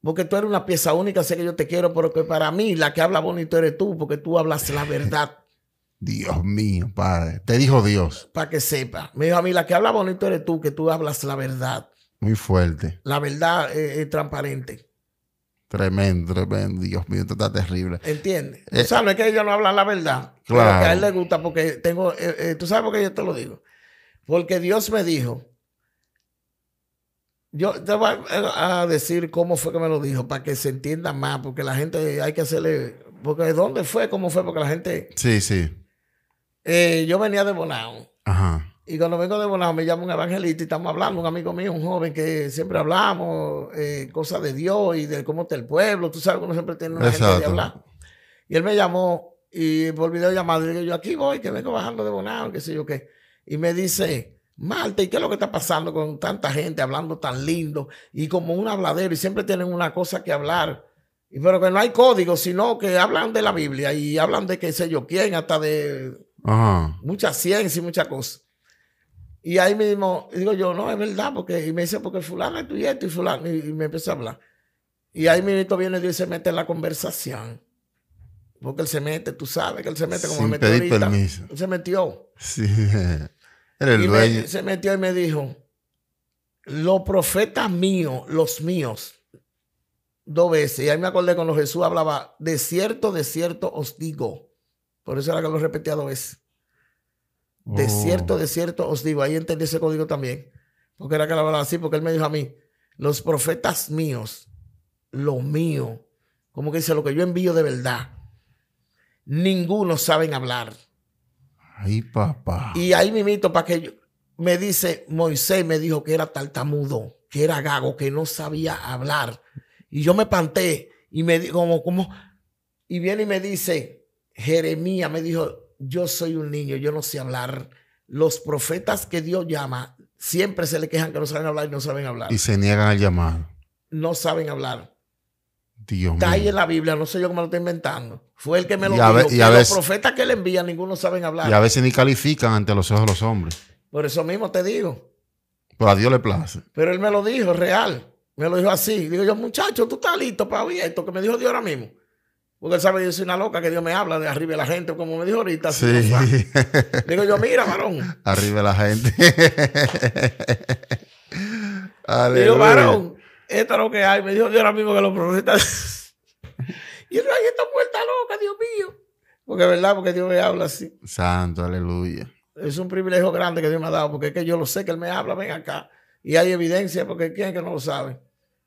[SPEAKER 1] Porque tú eres una pieza única, sé que yo te quiero, pero que para mí la que habla bonito eres tú, porque tú hablas la verdad.
[SPEAKER 2] Dios mío, padre. Te dijo Dios.
[SPEAKER 1] Para que sepa. Me dijo a mí, la que habla bonito eres tú, que tú hablas la verdad.
[SPEAKER 2] Muy fuerte.
[SPEAKER 1] La verdad eh, es transparente.
[SPEAKER 2] Tremendo, tremendo. Dios mío, esto está terrible. ¿Entiendes? Eh,
[SPEAKER 1] no es que ellos no hablan la verdad. Claro. a él le gusta porque tengo... Eh, eh, tú sabes por qué yo te lo digo. Porque Dios me dijo... Yo te voy a decir cómo fue que me lo dijo, para que se entienda más, porque la gente hay que hacerle... Porque dónde fue, cómo fue, porque la gente... Sí, sí. yo venía de Bonao. Ajá. Y cuando vengo de Bonao me llama un evangelista y estamos hablando, un amigo mío, un joven que siempre hablamos eh, cosas de Dios y de cómo está el pueblo, tú sabes uno siempre tiene una gente de hablar. Y él me llamó y por a llamar. digo yo aquí voy, que vengo bajando de Bonao, qué sé yo qué. Y me dice, Marta, ¿y qué es lo que está pasando con tanta gente hablando tan lindo y como un habladero y siempre tienen una cosa que hablar? Y pero que no hay código, sino que hablan de la Biblia y hablan de qué sé yo quién, hasta de mucha ciencia y muchas cosas. Y ahí mismo digo yo, no, es verdad, porque, y me dice, porque fulano es tu y y fulano, y, me empezó a hablar. Y ahí mismo viene Dios y se mete en la conversación. Porque él se mete, tú sabes que él se mete como Sin pedir Él se metió.
[SPEAKER 2] Sí. y
[SPEAKER 1] se metió y me dijo, los profetas míos, los míos, dos veces. Y ahí me acordé cuando Jesús hablaba, de cierto, de cierto os digo. Por eso era que lo repetía dos veces. De oh. cierto, de cierto, os digo, ahí entendí ese código también. Porque era que la así, porque él me dijo a mí, los profetas míos, lo mío, como que dice, lo que yo envío de verdad, ninguno saben hablar.
[SPEAKER 2] Ay, papá.
[SPEAKER 1] Y ahí mito para que me dice, Moisés me dijo que era tartamudo, que era gago, que no sabía hablar. Y yo me panté y me dijo, como, como, y viene y me dice, Jeremías me dijo, yo soy un niño, yo no sé hablar. Los profetas que Dios llama siempre se le quejan que no saben hablar y no saben hablar. Y
[SPEAKER 2] se niegan al llamar.
[SPEAKER 1] No saben hablar.
[SPEAKER 2] Dios Está ahí
[SPEAKER 1] en la Biblia, no sé yo cómo lo estoy inventando. Fue el que me lo dijo. los profetas que le envían, ninguno saben hablar. Y a
[SPEAKER 2] veces ni califican ante los ojos de los hombres.
[SPEAKER 1] Por eso mismo te digo.
[SPEAKER 2] Pero a Dios le place.
[SPEAKER 1] Pero él me lo dijo, real. Me lo dijo así. Digo yo, muchacho, tú estás listo para oír esto que me dijo Dios ahora mismo. Porque él sabe, yo soy una loca que Dios me habla de arriba de la gente, como me dijo ahorita. Sí. Digo yo, mira, varón. Arriba
[SPEAKER 2] de la gente. Digo, varón,
[SPEAKER 1] esto es lo que hay. Me dijo Dios ahora mismo que los profetas. y yo, ay, esta puerta loca, Dios mío. Porque es verdad, porque Dios me habla así.
[SPEAKER 2] Santo, aleluya.
[SPEAKER 1] Es un privilegio grande que Dios me ha dado, porque es que yo lo sé que Él me habla, ven acá. Y hay evidencia, porque ¿quién es que no lo sabe?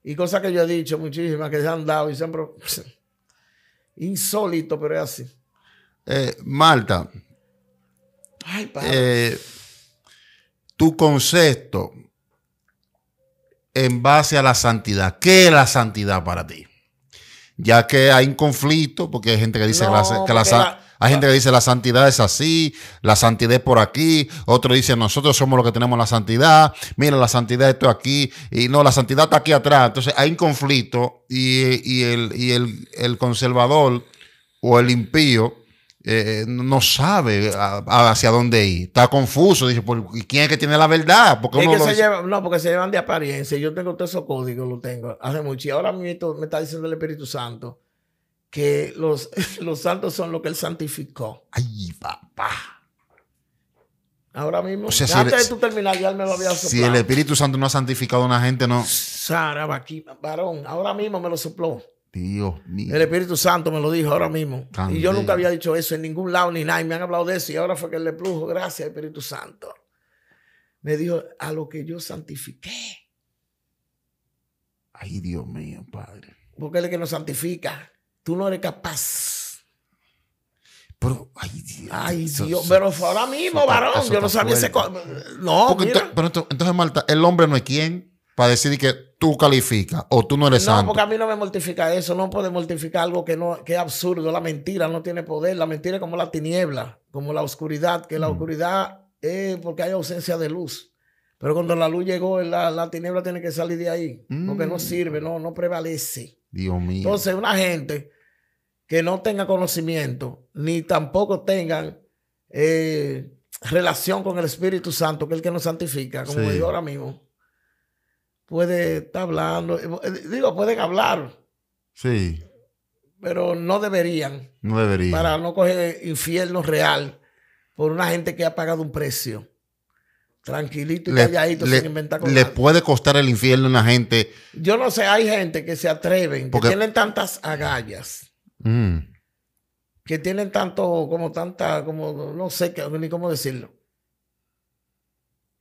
[SPEAKER 1] Y cosas que yo he dicho muchísimas que se han dado y siempre. Insólito, pero es así.
[SPEAKER 2] Eh, Marta. Eh, tu concepto en base a la santidad. ¿Qué es la santidad para ti? Ya que hay un conflicto, porque hay gente que dice que, la, santidad... Hay gente que dice la santidad es así, la santidad es por aquí, otro dice nosotros somos los que tenemos la santidad, mira la santidad esto aquí, y no, la santidad está aquí atrás. Entonces hay un conflicto y, el, conservador o el impío eh, no sabe hacia dónde ir, está confuso, dice, pues, quién es que tiene la verdad? Porque uno
[SPEAKER 1] no, porque se llevan de apariencia, yo tengo todo ese código, lo tengo hace mucho, y ahora me está diciendo el Espíritu Santo que los, los santos son lo que él santificó. Ay, papá. Ahora mismo, o si el, tú me lo había soplado. Si el
[SPEAKER 2] Espíritu Santo no ha santificado a una gente, no.
[SPEAKER 1] Sara, aquí, varón, ahora mismo me lo sopló.
[SPEAKER 2] Dios mío. El
[SPEAKER 1] Espíritu Santo me lo dijo ahora mismo. Y yo nunca había dicho eso en ningún lado ni nada. me han hablado de eso. Y ahora fue que le plujo. Gracias, Espíritu Santo. Me dijo a lo que yo santifiqué.
[SPEAKER 2] Ay, Dios mío, Padre.
[SPEAKER 1] Porque él es el que nos santifica tú no eres capaz. Pero, ay, ay Dios, pero ahora mismo, varón, yo no sabía ese. No,
[SPEAKER 2] pero entonces, Marta, el hombre no es quien para decir que tú calificas o tú no eres santo. No, porque
[SPEAKER 1] a mí no me mortifica eso. No puede mortificar algo que, no, que es absurdo. La mentira no tiene poder. La mentira es como la tiniebla, como la oscuridad, que la oscuridad es porque hay ausencia de luz. Pero cuando la luz llegó, la, la tiniebla tiene que salir de ahí, porque no mm. sirve, no, no prevalece.
[SPEAKER 2] Dios mío. Entonces,
[SPEAKER 1] una gente que no tenga conocimiento, ni tampoco tengan eh, relación con el Espíritu Santo, que es el que nos santifica, como digo ahora mismo, puede estar hablando, eh, eh, digo, pueden hablar. Sí. Pero no deberían.
[SPEAKER 2] No deberían. Para
[SPEAKER 1] no coger infierno real por una gente que ha pagado un precio tranquilito y calladito sin inventar cosas. Le
[SPEAKER 2] puede costar el infierno a una gente.
[SPEAKER 1] Yo no sé, hay gente que se atreven, Porque... que tienen tantas agallas. Mm. Que tienen tanto, como tanta, como, no sé ni cómo decirlo.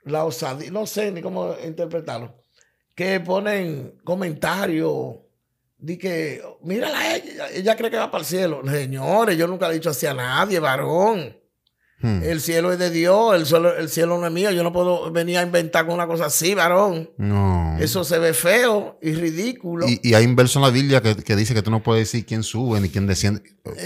[SPEAKER 1] La osadía, no sé ni cómo interpretarlo. Que ponen comentarios De que, mírala, ella, ella cree que va para el cielo. Señores, yo nunca he dicho así a nadie, varón. Hmm. El cielo es de Dios, el, cielo no es mío. Yo no puedo venir a inventar con una cosa así, varón. No. Eso se ve feo y ridículo. Y,
[SPEAKER 2] hay un verso en la Biblia que, dice que tú no puedes decir quién sube ni quién desciende.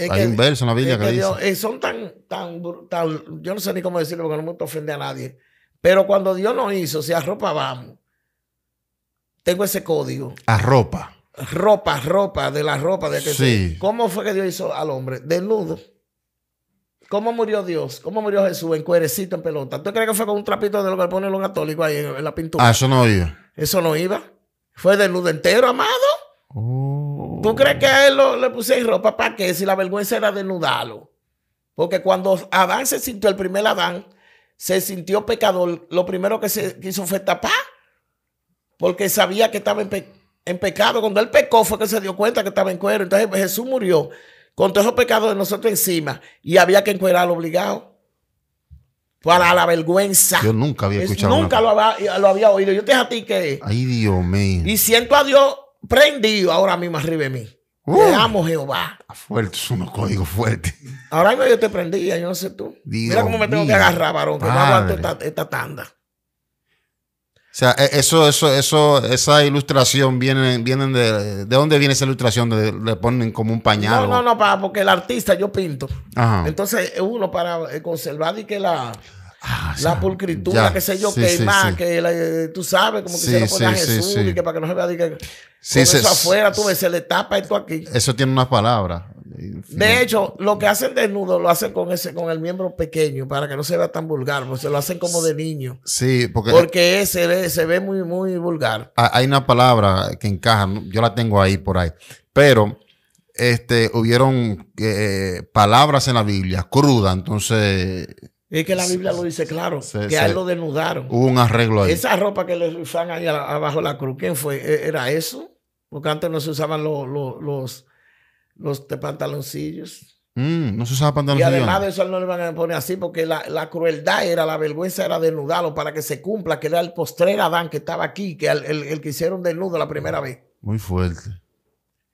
[SPEAKER 2] hay un verso en la Biblia que, dice.
[SPEAKER 1] Eh, son tan, tan, tan, Yo no sé ni cómo decirlo porque no me ofende a nadie. Pero cuando Dios nos hizo, si arropa vamos. Tengo ese código.
[SPEAKER 2] A Ropa,
[SPEAKER 1] ropa, de la ropa de que ¿Cómo fue que Dios hizo al hombre? Desnudo. ¿Cómo murió Dios? ¿Cómo murió Jesús? En cuerecito, en pelota. ¿Tú crees que fue con un trapito de lo que ponen los católicos ahí en, la pintura? Ah, eso no iba. Eso no iba. Fue desnudo entero, amado.
[SPEAKER 2] Oh.
[SPEAKER 1] ¿Tú crees que a él le pusieron ropa para qué? Si la vergüenza era desnudarlo. Porque cuando Adán se sintió, el primer Adán, se sintió pecador, lo primero que se hizo fue tapar. Porque sabía que estaba en pecado. Cuando él pecó fue que se dio cuenta que estaba en cuero. Entonces pues, Jesús murió con todos esos pecados de nosotros encima y había que encuadrarlo obligado. Para la vergüenza. Yo nunca había escuchado. nunca lo, había, oído. Yo te a ti que.
[SPEAKER 2] Ay, Dios mío.
[SPEAKER 1] Y siento a Dios prendido ahora mismo arriba de mí. Uh. te amo, Jehová.
[SPEAKER 2] Fuerte, es unos código fuertes.
[SPEAKER 1] Ahora mismo yo te prendía, yo no sé tú. Mira cómo me tengo que agarrar, varón, que no aguanto esta tanda.
[SPEAKER 2] O sea, e, eso, eso, eso, esa ilustración viene, vienen de, de dónde viene esa ilustración? le ponen como un pañal. No, no,
[SPEAKER 1] no, para, porque el artista yo pinto. Ajá. Entonces, uno para eh, conservar y que la, ah, la pulcritura, que sé yo, que más, que eh, tú sabes, como que se le pone a Jesús y que para que no se vea sí, eso afuera, tú ves, se le tapa esto aquí.
[SPEAKER 2] Eso tiene unas palabras. De
[SPEAKER 1] hecho, lo que hacen desnudo lo hacen con ese, con el miembro pequeño para que no se vea tan vulgar, porque se lo hacen como de niño.
[SPEAKER 2] Sí, porque,
[SPEAKER 1] porque ese se ve muy, muy vulgar.
[SPEAKER 2] Ah, hay una palabra que encaja, yo la tengo ahí por ahí, pero este, hubieron eh, palabras en la Biblia cruda, entonces
[SPEAKER 1] es que la Biblia lo dice claro, que ahí lo desnudaron. Hubo
[SPEAKER 2] un arreglo ahí. Esa
[SPEAKER 1] ropa que le usaban ahí abajo la cruz, ¿quién fue? ¿E-, ¿Era eso? Porque antes no se usaban los los de pantaloncillos.
[SPEAKER 2] Mm, no se usaba pantaloncillos. Y además
[SPEAKER 1] de eso, no le van a poner así porque la, crueldad era, la vergüenza era desnudarlo para que se cumpla, que era el postrer Adán que estaba aquí, que el, que hicieron desnudo la primera vez.
[SPEAKER 2] Muy fuerte.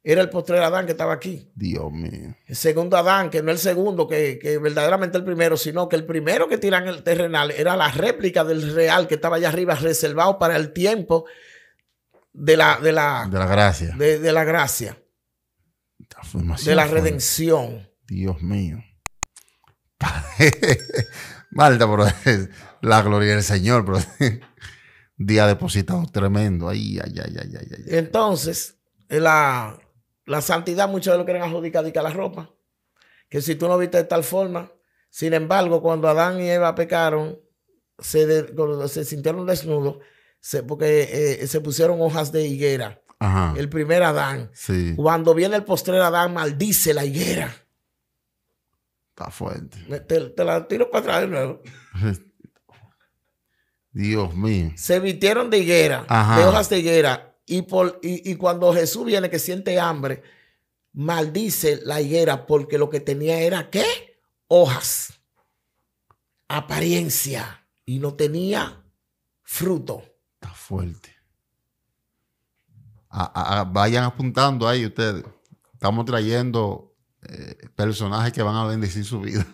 [SPEAKER 1] Era el postrer Adán que estaba aquí.
[SPEAKER 2] Dios mío.
[SPEAKER 1] El segundo Adán, que no el segundo, que, que verdaderamente el primero, sino que el primero que tiran el terrenal era la réplica del real que estaba allá arriba reservado para el tiempo de la, de la,
[SPEAKER 2] gracia.
[SPEAKER 1] de la gracia de la redención.
[SPEAKER 2] Dios mío. Malta, la gloria del Señor, día depositado tremendo. ay,
[SPEAKER 1] Entonces, la, la santidad, muchos de lo quieren adjudicar a la ropa. Que si tú no viste de tal forma, sin embargo, cuando Adán y Eva pecaron, se, se sintieron desnudos, se, porque eh, se pusieron hojas de higuera el primer Adán. Cuando viene el postrer Adán, maldice la higuera.
[SPEAKER 2] Está fuerte.
[SPEAKER 1] Te, la tiro para atrás de nuevo.
[SPEAKER 2] Dios mío.
[SPEAKER 1] Se vistieron de higuera, de hojas de higuera. Y, por, y, cuando Jesús viene que siente hambre, maldice la higuera porque lo que tenía era qué? Hojas. Apariencia. Y no tenía fruto.
[SPEAKER 2] Está fuerte vayan apuntando ahí ustedes. Estamos trayendo eh, personajes que van a bendecir su vida.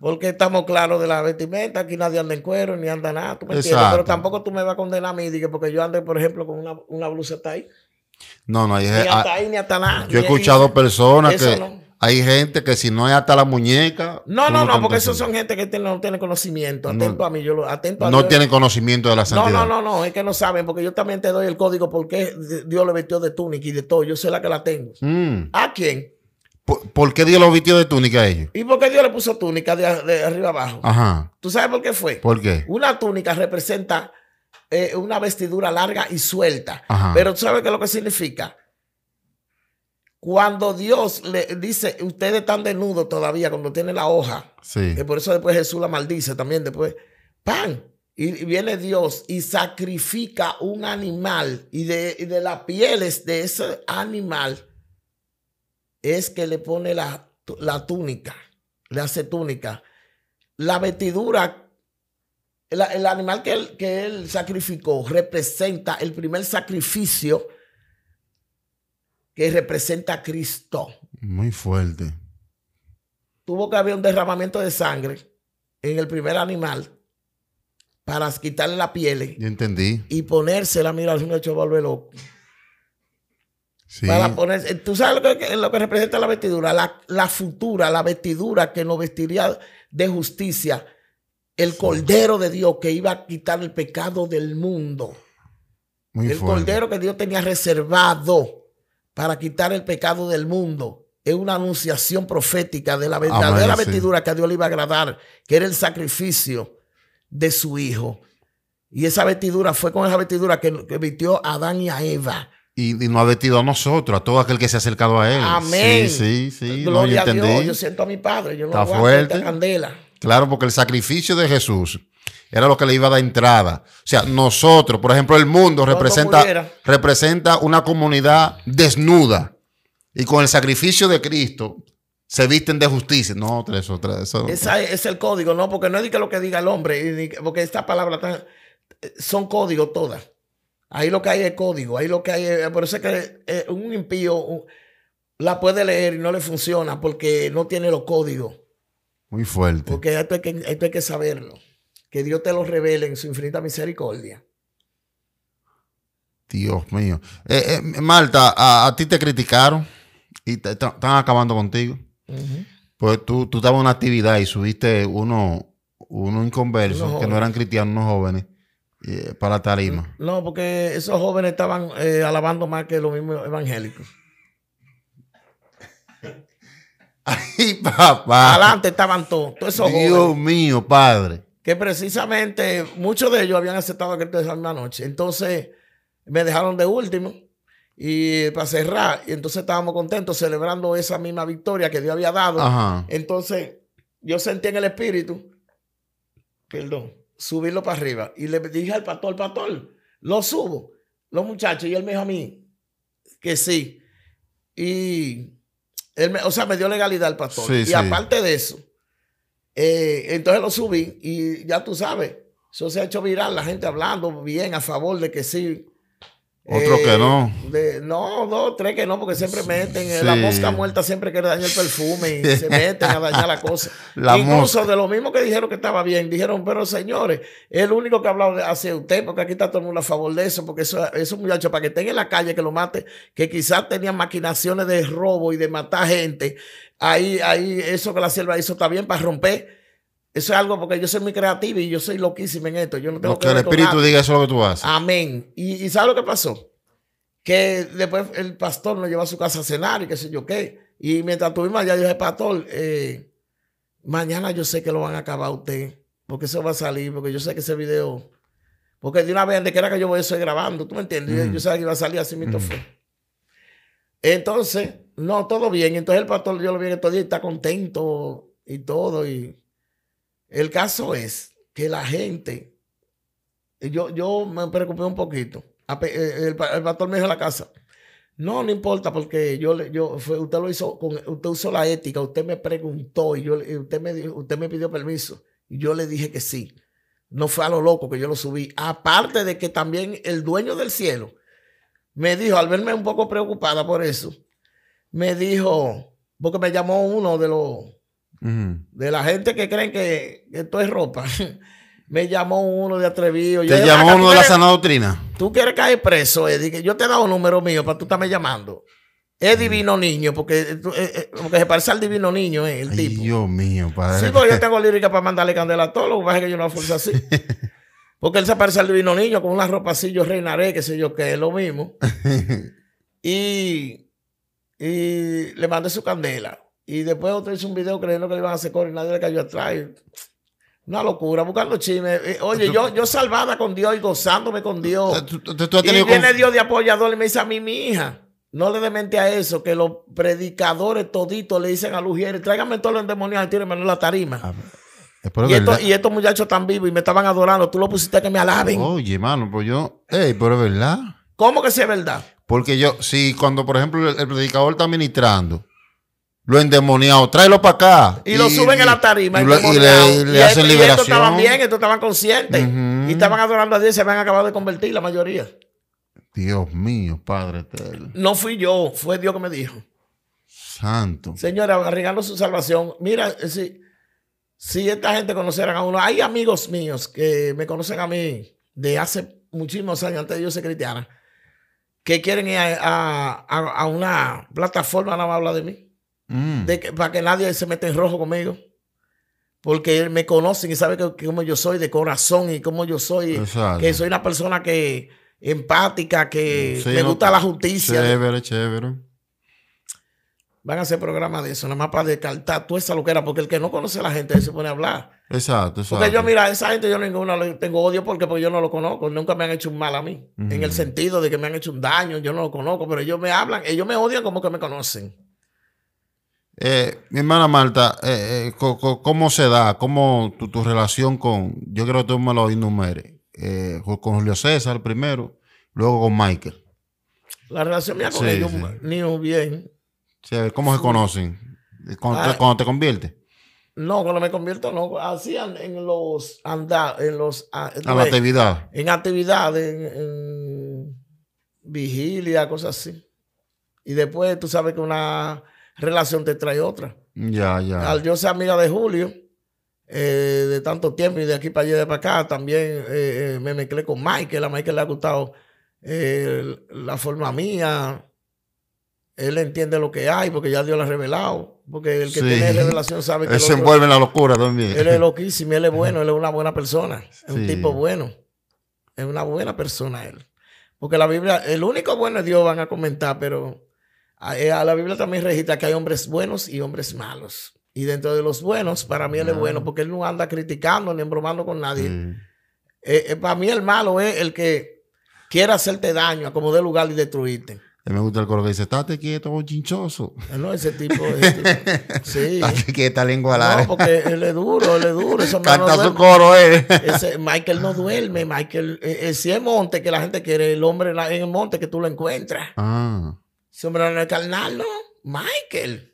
[SPEAKER 1] Porque estamos claros de la vestimenta, aquí nadie anda en cuero ni anda nada, tú me entiendes, pero tampoco tú me vas a condenar a mí, porque yo ando, por ejemplo, con una, una blusa hasta ahí.
[SPEAKER 2] No, no, es, ni hasta ahí
[SPEAKER 1] ni hasta nada. Yo he escuchado personas que,
[SPEAKER 2] hay gente que si no es hasta la muñeca. No, no, no, porque esos son
[SPEAKER 1] gente que no tiene conocimiento. Atento a mí, yo lo atento a No tienen
[SPEAKER 2] conocimiento de la santidad. No, no,
[SPEAKER 1] no, es que no saben, porque yo también te doy el código por qué Dios le vistió de túnica y de todo. Yo sé la que la tengo. Mm. ¿A quién?
[SPEAKER 2] ¿Por, qué Dios lo vistió de túnica a ellos?
[SPEAKER 1] ¿Y por qué Dios le puso túnica de, arriba abajo? Ajá. ¿Tú sabes por qué fue? ¿Por qué? Una túnica representa eh, una vestidura larga y suelta. Pero tú sabes qué es lo que significa cuando Dios le dice, ustedes están desnudos todavía, cuando tiene la hoja. Que por eso después Jesús la maldice también. Después, pan. Y viene Dios y sacrifica un animal. Y de, las pieles de ese animal es que le pone la, túnica. Le hace túnica. La vestidura el, animal que él, que él sacrificó representa el primer sacrificio que representa a Cristo.
[SPEAKER 2] Muy fuerte.
[SPEAKER 1] Tuvo que haber un derramamiento de sangre en el primer animal para quitarle la piel.
[SPEAKER 2] y entendí.
[SPEAKER 1] Y ponérsela, mira, me un hecho volver loco. Sí. Para tú sabes lo que, representa la vestidura, la, futura, la vestidura que nos vestiría de justicia, el Cordero de Dios que iba a quitar el pecado del mundo.
[SPEAKER 2] Muy el Cordero
[SPEAKER 1] que Dios tenía reservado para quitar el pecado del mundo. Es una anunciación profética de la verdadera vestidura que a Dios le iba a agradar, que era el sacrificio de su hijo. Y esa vestidura fue con esa vestidura que, vistió a Adán y a Eva.
[SPEAKER 2] Y, y, nos ha vestido a nosotros, a todo aquel que se ha acercado a él. Amén. Sí, sí, sí. Gloria yo a Dios. Yo
[SPEAKER 1] siento a mi Padre. Yo Está fuerte. candela.
[SPEAKER 2] Claro, porque el sacrificio de Jesús era lo que le iba a dar entrada. O sea, nosotros, por ejemplo, el mundo representa, representa una comunidad desnuda y con el sacrificio de Cristo se visten de justicia. No, otra, eso. Esa
[SPEAKER 1] es, el código, ¿no? Porque no es que lo que diga el hombre, porque estas palabras eh, son códigos todas. Ahí lo que hay es código, ahí lo que hay por eso es que eh, un impío la puede leer y no le funciona porque no tiene los códigos.
[SPEAKER 2] Muy fuerte.
[SPEAKER 1] Porque esto hay que saberlo. Que Dios te los revele en su infinita misericordia.
[SPEAKER 2] Dios mío. Eh, eh, Marta, a, ti te criticaron y te, están acabando contigo. Pues tú, tú estabas en una actividad y subiste uno, uno inconverso, que no eran cristianos, unos jóvenes, eh, Para la tarima.
[SPEAKER 1] Mm, no, porque esos jóvenes estaban alabando más que los mismos evangélicos.
[SPEAKER 2] Ay, papá. Adelante
[SPEAKER 1] estaban todos, esos Dios
[SPEAKER 2] mío, padre
[SPEAKER 1] que precisamente muchos de ellos habían aceptado aquel la noche. Entonces me dejaron de último y para cerrar. Y entonces estábamos contentos celebrando esa misma victoria que Dios había dado. Entonces yo sentí en el espíritu, perdón, subirlo para arriba. Y le dije al pastor, pastor, lo subo. Los muchachos. Y él me dijo a mí que sí. Y él me, o sea, me dio legalidad al pastor. y aparte de eso, eh, entonces lo subí y ya tú sabes, eso se ha hecho viral, la gente hablando bien a favor de que sí otro que no. Eh, no, dos tres que no, porque siempre meten. Eh, la mosca muerta siempre quiere dañar el perfume y se meten a dañar la cosa. La Incluso de lo mismo que dijeron que estaba bien, dijeron, pero señores, el único que ha hablado hacia usted, porque aquí está todo el mundo a favor de eso, porque eso, esos muchachos, para que estén en la calle, que lo mate, que quizás tenían maquinaciones de robo y de matar gente, ahí, ahí, eso que la selva hizo está bien para romper eso es algo porque yo soy muy creativo y yo soy loquísimo en esto. Yo no tengo no, que, que el Espíritu diga eso es lo que tú haces. Amén. Y, ¿sabes lo que pasó? Que después el pastor nos llevó a su casa a cenar y qué sé yo qué. Y mientras tuvimos allá, yo dije, pastor, eh, mañana yo sé que lo van a acabar ustedes Porque eso va a salir, porque yo sé que ese video... Porque de una vez, de que era que yo voy a estar grabando, ¿tú me entiendes? Yo, mm. sabía que iba a salir así, mi tofu. Mm. Entonces, no, todo bien. Entonces el pastor, yo lo vi en estos días y está contento y todo. Y el caso es que la gente, yo, yo me preocupé un poquito. Eh, el, pastor me dijo a la casa, no, no importa, porque yo, yo usted lo hizo, con, usted usó la ética, usted me preguntó y yo, usted, me, usted me pidió permiso y yo le dije que sí. No fue a lo loco que yo lo subí. Aparte de que también el dueño del cielo me dijo, al verme un poco preocupada por eso, me dijo, porque me llamó uno de los
[SPEAKER 2] de
[SPEAKER 1] la gente que creen que esto es ropa. me llamó uno de atrevido. Te llamó uno de la sana doctrina. Tú quieres caer preso, Eddie. yo te he dado un número mío para tú estarme llamando. Es mm. divino niño, porque, eh, eh, eh, porque se parece al divino niño, el tipo. Dios
[SPEAKER 2] mío, padre. Sí, porque yo
[SPEAKER 1] tengo lírica para mandarle candela a todos, lo que que yo no la así. Porque él se parece al divino niño con una ropa así, yo reinaré, qué sé yo, que es lo mismo. y, y le mandé su candela. Y después otro hizo un video creyendo que le iban a hacer coro y nadie le cayó atrás. Una locura, buscando chisme. Eh, oye, yo, yo salvada con Dios y gozándome con Dios. y viene Dios de apoyador y me dice a mí, mi hija, no le demente a eso, que los predicadores toditos le dicen a Lujeres, tráigame todo los endemoniado y tírenme en la tarima. Ah, y, estos muchachos están vivos y me estaban adorando. Tú lo pusiste que me alaben.
[SPEAKER 2] Oye, hermano, pues yo, ey, pero es verdad.
[SPEAKER 1] ¿Cómo que sea es verdad?
[SPEAKER 2] Porque yo, si cuando, por ejemplo, el predicador está ministrando lo endemoniado, tráelo para acá. Y,
[SPEAKER 1] lo suben a la tarima. Y, le, hacen liberación. estos estaban bien, estos estaban conscientes. Y estaban adorando a Dios, Y se habían acabado de convertir la mayoría.
[SPEAKER 2] Dios mío, Padre
[SPEAKER 1] No fui yo, fue Dios que me dijo.
[SPEAKER 2] Santo.
[SPEAKER 1] Señora, arriesgando su salvación. Mira, eh, si, si esta gente conocieran a uno, hay amigos míos que me conocen a mí de hace muchísimos años, antes de yo ser cristiana, que quieren ir a, una plataforma, nada más habla de mí Mm. para que nadie se meta en rojo conmigo. Porque me conocen y saben que, cómo yo soy de corazón y cómo yo soy. Que soy una persona que empática, que mm, me gusta la justicia.
[SPEAKER 2] Chévere, chévere.
[SPEAKER 1] Van a hacer programas de eso, nada más para descartar toda esa loquera, porque el que no conoce a la gente se pone a hablar. Exacto, exacto. Porque yo, mira, esa gente yo ninguna le tengo odio porque, porque yo no lo conozco, nunca me han hecho un mal a mí, en el mm. sentido de que me han hecho un daño, yo no lo conozco, pero ellos me hablan, ellos me odian como que me conocen.
[SPEAKER 2] Eh, mi hermana Marta, eh, eh, ¿cómo se da? ¿Cómo tu, relación con, yo creo que tú me lo enumeres, con Julio César primero, luego con Michael?
[SPEAKER 1] La relación mía con ellos, ni muy bien.
[SPEAKER 2] Sí, ¿Cómo se conocen? ¿Cuándo, ah. te, convierte? conviertes?
[SPEAKER 1] No, cuando me convierto no. Hacían en los andar, en los... Ah, en, actividad. actividades, en vigilia, cosas así. Y después tú sabes que una relación te trae otra.
[SPEAKER 2] Ya, ya.
[SPEAKER 1] Al Dios sea amiga de Julio, eh, de tanto tiempo y de aquí para allá y de para acá, también eh, eh, me mezclé con Michael. A Michael le ha gustado la forma mía. Él entiende lo que hay porque ya Dios lo ha revelado. Porque el que tiene revelación sabe que. Él se envuelve en la locura también. Él es loquísimo, él es bueno, él es una buena persona. Es un tipo bueno. Es una buena persona él. Porque la Biblia, el único bueno es Dios, van a comentar, pero Ah, eh, la Biblia también registra que hay hombres buenos y hombres malos. Y dentro de los buenos, para mí él es bueno ah. porque él no anda criticando ni embromando con nadie. Mm. Eh, eh, para mí el malo es el que quiere hacerte daño, de lugar y destruirte.
[SPEAKER 2] Me gusta el coro que dice, estate quieto, chinchoso.
[SPEAKER 1] Ah, no, ese tipo. Sí. Estate lengua No, porque él es duro, él es duro. Canta su coro, eh. Michael no duerme. Michael, si es monte que la gente quiere, el hombre en el monte que tú lo encuentras. Ah hombre, no es carnal, no. Michael,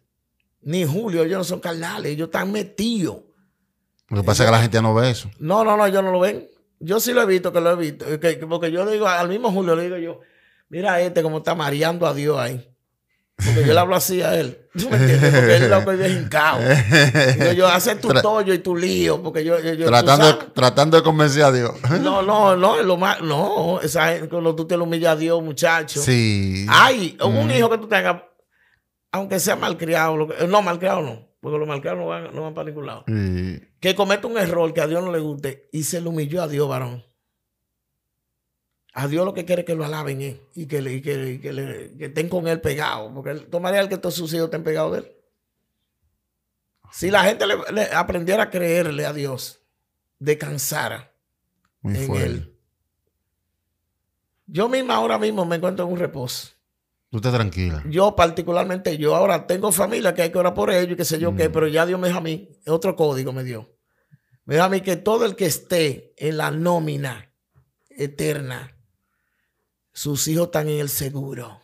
[SPEAKER 1] ni Julio, ellos no son carnales, ellos están metidos.
[SPEAKER 2] Lo que pasa es que la gente no ve eso.
[SPEAKER 1] No, no, no, ellos no lo ven. Yo sí lo he visto, que lo he visto. porque yo le digo, al mismo Julio le digo yo, mira este como está mareando a Dios ahí. Porque yo le hablo así a él. ¿Tú me entiendes? Porque él lo bien hincado.
[SPEAKER 2] Yo, yo, haces tu tollo y tu lío. Porque
[SPEAKER 1] yo, yo, tratando,
[SPEAKER 2] tratando de convencer a Dios.
[SPEAKER 1] No, no, no, lo más, no, esa cuando tú te lo humillas a Dios, muchacho. Sí.
[SPEAKER 2] Ay, un mm. hijo
[SPEAKER 1] que tú tengas, aunque sea malcriado, no, malcriado no, porque los malcriados no van, no van para ningún lado. Que cometa un error que a Dios no le guste y se lo humilló a Dios, varón. A Dios lo que quiere es que lo alaben eh, y que, le, que, estén con él pegado, porque él tomaría el que todos sus hijos estén pegados de él. Si la gente le, aprendiera a creerle a Dios, descansara Muy en él. Yo misma ahora mismo me encuentro en un reposo.
[SPEAKER 2] Tú estás tranquila.
[SPEAKER 1] Yo particularmente, yo ahora tengo familia que hay que orar por ellos y qué sé yo qué, mm. pero ya Dios me dijo a mí, otro código me dio. Me dijo a mí que todo el que esté en la nómina eterna, sus hijos están en el seguro.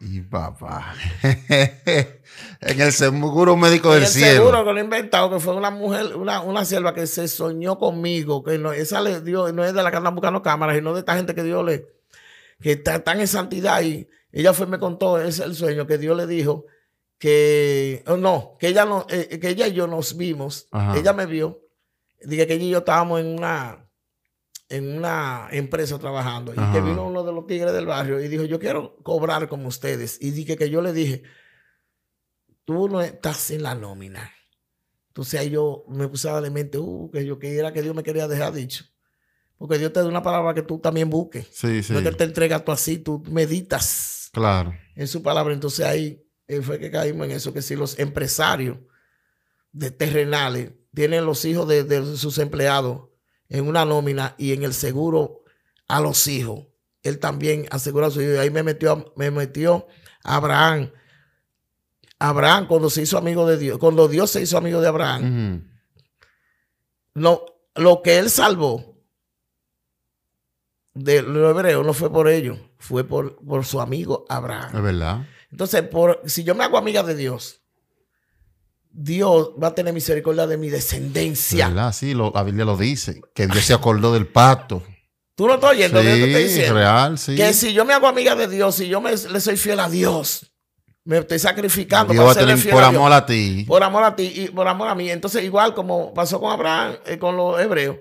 [SPEAKER 2] Y papá. en el seguro médico del cielo. El seguro que lo
[SPEAKER 1] he inventado, que fue una mujer, una, una que se soñó conmigo, que no, esa le dio, no es de la que andan buscando cámaras, sino de esta gente que Dios le, que está, están en santidad. Y ella fue, me contó ese el sueño que Dios le dijo que, oh, no, que ella, no eh, que ella y yo nos vimos. Ella me vio. Dije que ella y yo estábamos en una, en una empresa trabajando y que vino uno de los tigres del barrio y dijo, yo quiero cobrar como ustedes. Y dije que yo le dije, tú no estás en la nómina. Entonces ahí yo me puse a la mente, uh, que yo que que Dios me quería dejar dicho. Porque Dios te da una palabra que tú también busques. No que te entrega tú así, tú meditas. Claro. En su palabra. Entonces ahí eh, fue que caímos en eso, que si los empresarios de terrenales tienen los hijos de sus empleados en una nómina y en el seguro a los hijos. Él también aseguró a sus hijos. Ahí me metió, me metió Abraham. Abraham, cuando se hizo amigo de Dios, cuando Dios se hizo amigo de Abraham, lo que él salvó de los hebreos no fue por ellos, fue por, por su amigo Abraham. Es verdad. Entonces, por, si yo me hago amiga de Dios, Dios va a tener misericordia de mi descendencia.
[SPEAKER 2] ¿Verdad? Sí, lo, la Biblia lo dice, que Dios se acordó del pacto.
[SPEAKER 1] Tú no estás oyendo, sí, real, sí. que si yo me hago amiga de Dios, si yo le soy fiel a Dios, me estoy sacrificando Dios a tener, por amor a ti. Por amor a ti y por amor a mí. Entonces, igual como pasó con Abraham, eh, con los hebreos,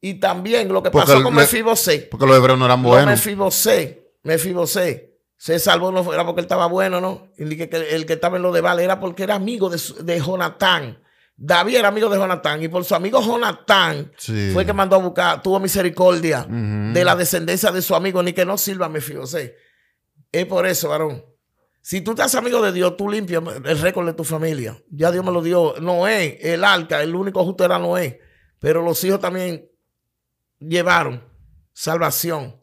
[SPEAKER 1] y también lo que pasó con Mefibosé.
[SPEAKER 2] Porque los hebreos no eran buenos.
[SPEAKER 1] Mefibosé, Mefibosé se salvó no era porque él estaba bueno, ¿no? indique que, el que estaba en lo de vale era porque era amigo de, de, Jonatán. David era amigo de Jonathan y por su amigo Jonatán fue que mandó a buscar, tuvo misericordia de la descendencia de su amigo, ni que no sirva, me o sea. Es por eso, varón. Si tú estás amigo de Dios, tú limpias el récord de tu familia. Ya Dios me lo dio. Noé, el arca, el único justo era Noé. Pero los hijos también llevaron salvación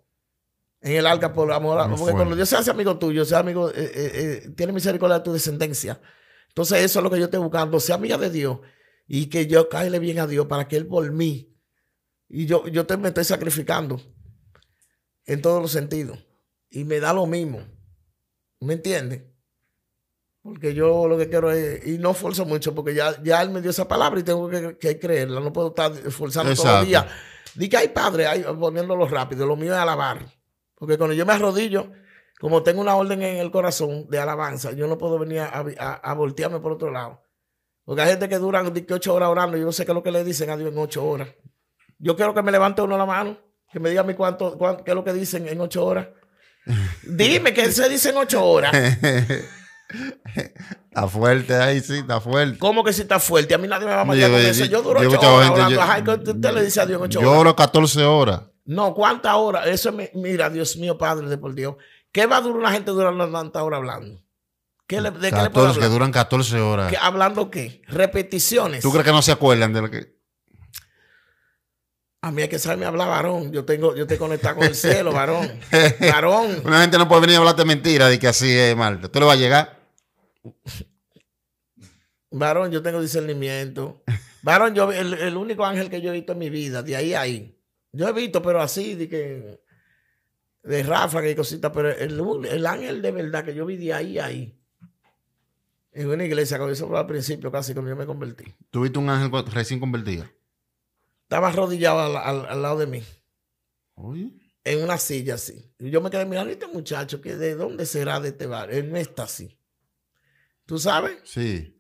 [SPEAKER 1] en el arca por amor. porque cuando Dios se hace amigo tuyo, sea amigo, eh, eh, eh, tiene misericordia de tu descendencia. Entonces, eso es lo que yo estoy buscando, sea amiga de Dios y que yo caiga bien a Dios para que Él por mí. Y yo, yo te, me estoy sacrificando en todos los sentidos. Y me da lo mismo. ¿Me entiendes? Porque yo lo que quiero es, y no forzo mucho, porque ya, ya él me dio esa palabra y tengo que, creerla. No puedo estar forzando Exacto. todo el día. Di que hay padre, poniéndolos poniéndolo rápido. Lo mío es alabar. Porque cuando yo me arrodillo, como tengo una orden en el corazón de alabanza, yo no puedo venir a, voltearme por otro lado. Porque hay gente que dura 18 horas orando, y yo no sé qué es lo que le dicen a Dios en 8 horas. Yo quiero que me levante uno la mano, que me diga a mí cuánto, qué es lo que dicen en 8 horas. Dime que se dice en 8 horas.
[SPEAKER 2] Está fuerte ahí, sí, está fuerte.
[SPEAKER 1] ¿Cómo que sí está fuerte? A mí nadie me va a matar con eso. Yo duro 8 horas Yo, Ajá, usted le dice a Dios horas? Yo oro
[SPEAKER 2] 14 horas.
[SPEAKER 1] No, ¿cuántas horas? Eso, me, mira, Dios mío, Padre, de por Dios. ¿Qué va a durar una gente durante tantas horas hablando? ¿De qué le puedo que duran
[SPEAKER 2] 14 horas.
[SPEAKER 1] ¿Hablando qué? Repeticiones. ¿Tú crees que no
[SPEAKER 2] se acuerdan de lo que...?
[SPEAKER 1] A mí hay que saberme hablar, varón. Yo tengo, yo te conectado con el cielo, varón.
[SPEAKER 2] varón. Una gente no puede venir a hablarte mentira de que así es mal. Tú le va a llegar.
[SPEAKER 1] varón, yo tengo discernimiento. Varón, yo, el, el único ángel que yo he visto en mi vida, de ahí a ahí, yo he visto, pero así, de que de ráfaga y cositas, pero el, ángel de verdad que yo vi de ahí ahí. En una iglesia, eso al principio casi cuando yo me convertí.
[SPEAKER 2] ¿Tuviste un ángel recién convertido?
[SPEAKER 1] Estaba arrodillado al, lado de mí. ¿Oye? En una silla así. Y yo me quedé mirando, este muchacho, que ¿de dónde será de este bar? en esta así. ¿Tú sabes? Sí.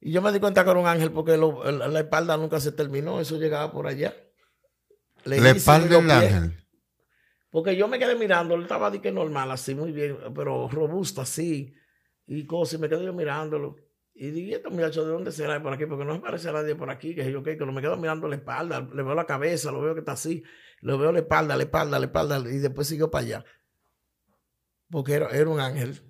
[SPEAKER 1] Y yo me di cuenta que era un ángel porque la espalda nunca se terminó, eso llegaba por allá. Le, espalda un ángel. Porque yo me quedé mirando, él estaba de que normal, así muy bien, pero robusto así, y cosas, y me quedé yo mirándolo. Y dije, esto, muchacho, ¿de dónde será? ¿Por aquí? Porque no me parece a nadie por aquí, que yo, que lo me quedo mirando la espalda, le veo la cabeza, lo veo que está así, lo veo la espalda, la espalda, la espalda, y después siguió para allá. Porque era, un ángel.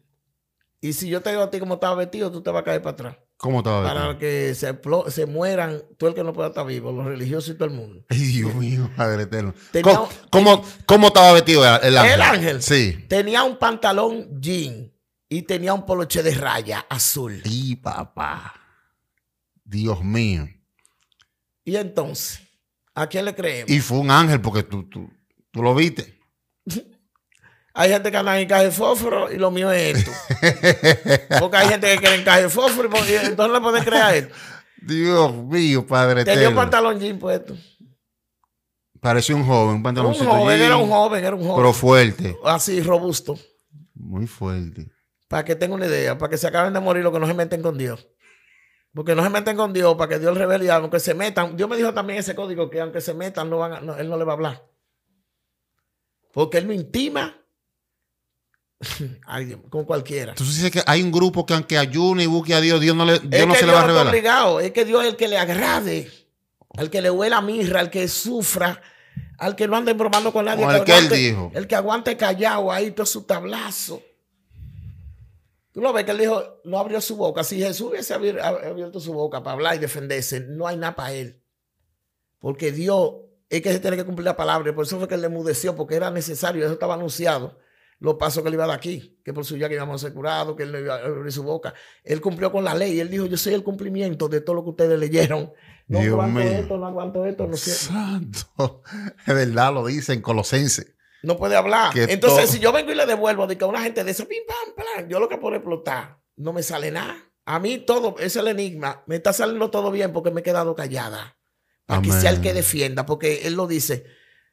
[SPEAKER 1] Y si yo te digo a ti como estaba vestido, tú te vas a caer para atrás.
[SPEAKER 2] ¿Cómo estaba? vestido? Para
[SPEAKER 1] que se, se, mueran tú el que no pueda estar vivo, los religiosos y todo el mundo.
[SPEAKER 2] Ay, Dios mío, padre ¿Cómo, estaba vestido el ángel? El ángel. Sí.
[SPEAKER 1] Tenía un pantalón jean y tenía un poloche de raya azul. Y papá.
[SPEAKER 2] Dios mío.
[SPEAKER 1] Y entonces, ¿a quién le creemos?
[SPEAKER 2] Y fue un ángel porque tú, tú, tú lo viste.
[SPEAKER 1] Hay gente que anda en caja de fósforo y lo mío es esto. Porque hay gente que quiere encaje de fósforo y entonces le puede crear esto.
[SPEAKER 2] Dios mío, padre. Tenía un
[SPEAKER 1] pantalón jean puesto.
[SPEAKER 2] parece un joven, un pantaloncito Un joven, era un joven, era un joven. Pero fuerte.
[SPEAKER 1] Así, robusto.
[SPEAKER 2] Muy fuerte.
[SPEAKER 1] Para que tenga una idea, para que se acaben de morir los que no se meten con Dios. Porque no se meten con Dios, para que Dios revele, aunque se metan. Dios me dijo también ese código que aunque se metan, no van Él no le va a hablar. Porque Él me intima Alguien, con cualquiera.
[SPEAKER 2] Entonces dice que hay un grupo que aunque ayune y busque a Dios, Dios no, le, se le va a revelar. Obligado.
[SPEAKER 1] Es que Dios es el que le agrade, al que le huela mirra, al que sufra, al que no ande bromando con nadie. el, que, aguante, él dijo. el que aguante callado ahí todo su tablazo. Tú lo ves que él dijo, no abrió su boca. Si Jesús hubiese abierto su boca para hablar y defenderse, no hay nada para él. Porque Dios es que se tiene que cumplir la palabra. por eso fue que él le mudeció, porque era necesario, eso estaba anunciado. Lo pasos que le iba a dar aquí, que por su ya que íbamos a ser curados, que él le iba a abrir su boca. Él cumplió con la ley. Él dijo, yo soy el cumplimiento de todo lo que ustedes leyeron.
[SPEAKER 2] No aguanto esto,
[SPEAKER 1] no aguanto esto. No Santo.
[SPEAKER 2] Es verdad, lo dicen Colosense.
[SPEAKER 1] No puede hablar. Entonces, si yo vengo y le devuelvo de que a una gente de eso, yo lo que puedo explotar, no me sale nada. A mí todo, es el enigma. Me está saliendo todo bien porque me he quedado callada. Para que sea el que defienda, porque él lo dice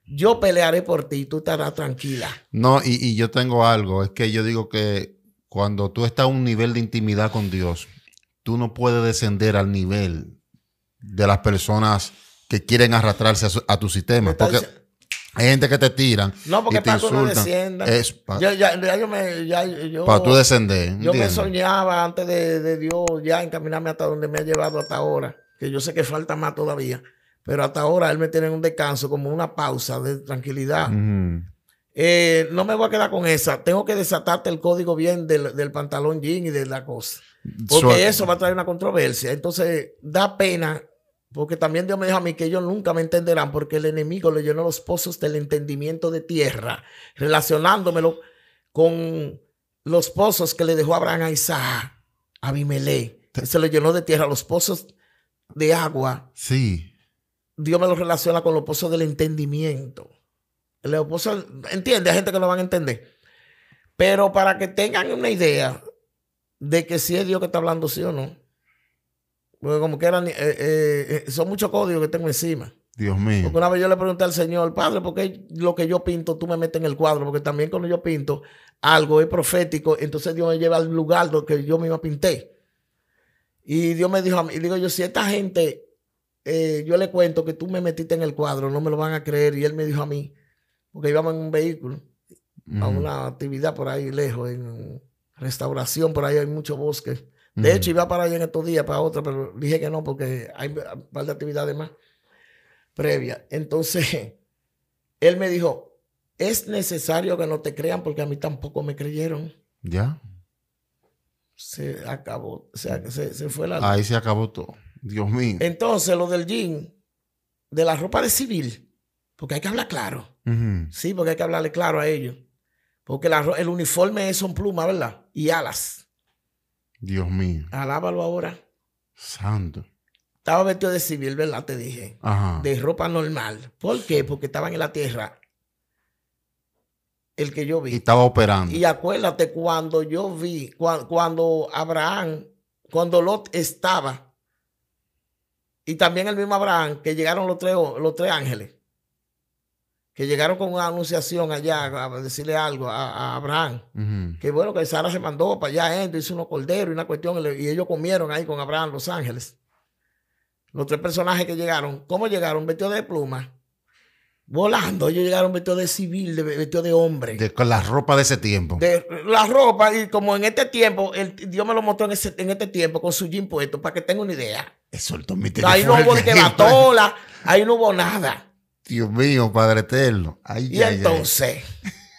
[SPEAKER 1] yo pelearé por ti, y tú estarás tranquila.
[SPEAKER 2] No, y, yo tengo algo, es que yo digo que cuando tú estás a un nivel de intimidad con Dios, tú no puedes descender al nivel de las personas que quieren arrastrarse a, tu sistema. Porque hay gente que te tiran. No, porque y te para No es
[SPEAKER 1] ya, para tú descender. Yo me soñaba antes de, Dios ya encaminarme hasta donde me ha llevado hasta ahora. Que yo sé que falta más todavía. Pero hasta ahora él me tiene un descanso, como una pausa de tranquilidad. Eh, no me voy a quedar con esa. Tengo que desatarte el código bien del, pantalón jean y de la cosa. Porque eso va a traer una controversia. Entonces, da pena porque también Dios me dijo a mí que ellos nunca me entenderán porque el enemigo le llenó los pozos del entendimiento de tierra, relacionándomelo con los pozos que le dejó Abraham a Isaac, a Abimelech. Se le llenó de tierra los pozos de agua. Sí. Dios me lo relaciona con los pozos del entendimiento. Los pozos, entiende, hay gente que lo van a entender. Pero para que tengan una idea de que si es Dios que está hablando, sí o no. Porque como que eran, eh, eh, eh, son muchos códigos que tengo encima.
[SPEAKER 2] Dios mío. Porque
[SPEAKER 1] una vez yo le pregunté al Señor, Padre, ¿por qué lo que yo pinto tú me metes en el cuadro? Porque también cuando yo pinto algo es profético, entonces Dios me lleva al lugar donde yo mismo pinté. Y Dios me dijo a mí, y digo yo, si esta gente eh, yo le cuento que tú me metiste en el cuadro, no me lo van a creer. Y él me dijo a mí, porque íbamos en un vehículo a una actividad por ahí lejos, en restauración, por ahí hay mucho bosque. De hecho, iba para allá en estos días, para otra, pero dije que no, porque hay un de actividades más previa Entonces, él me dijo, es necesario que no te crean porque a mí tampoco me creyeron. Ya. Se acabó, sea se, se fue la... Ahí
[SPEAKER 2] se acabó todo. Dios mío.
[SPEAKER 1] Entonces, lo del jean, de la ropa de civil, porque hay que hablar claro. Sí, porque hay que hablarle claro a ellos. Porque el uniforme es son plumas, ¿verdad? Y alas.
[SPEAKER 2] Dios mío.
[SPEAKER 1] Alábalo ahora.
[SPEAKER 2] Santo.
[SPEAKER 1] Estaba vestido de civil, ¿verdad? Te dije. De ropa normal. ¿Por qué? Porque estaban en la tierra. El que yo vi. Y estaba operando. Y acuérdate, cuando yo vi, cuando Abraham, cuando Lot estaba y también el mismo Abraham, que llegaron los tres, los tres ángeles, que llegaron con una anunciación allá a decirle algo a, Abraham. Que bueno, que Sara se mandó para allá, hizo unos corderos y una cuestión, y ellos comieron ahí con Abraham los ángeles. Los tres personajes que llegaron, ¿cómo llegaron? Vestidos de pluma, volando. Ellos llegaron vestidos de civil, de, vestidos de hombre.
[SPEAKER 2] con la ropa de ese tiempo.
[SPEAKER 1] De, la ropa, y como en este tiempo, Dios me lo mostró en, este tiempo con su jean puesto, para que tenga una idea. Eso Ahí no hubo que la ahí no hubo nada.
[SPEAKER 2] Dios mío, Padre Eterno. y entonces.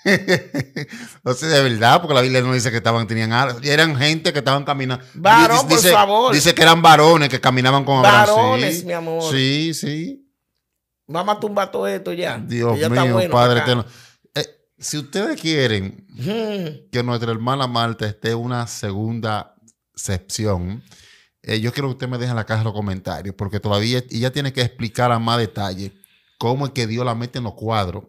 [SPEAKER 2] no sé de verdad, porque la Biblia no dice que estaban, tenían alas. Eran gente que estaban caminando. Varón, dice, por favor. Dice que eran varones que caminaban con abrazos. Varones, sí, mi amor. Sí, sí.
[SPEAKER 1] Vamos a tumbar todo esto ya. Dios mío, Padre Eterno.
[SPEAKER 2] Eh, si ustedes quieren que nuestra hermana Marta esté una segunda sección eh, yo quiero que usted me deje en la caja los comentarios, porque todavía ella tiene que explicar a más detalle cómo es que Dios la mete en los cuadros.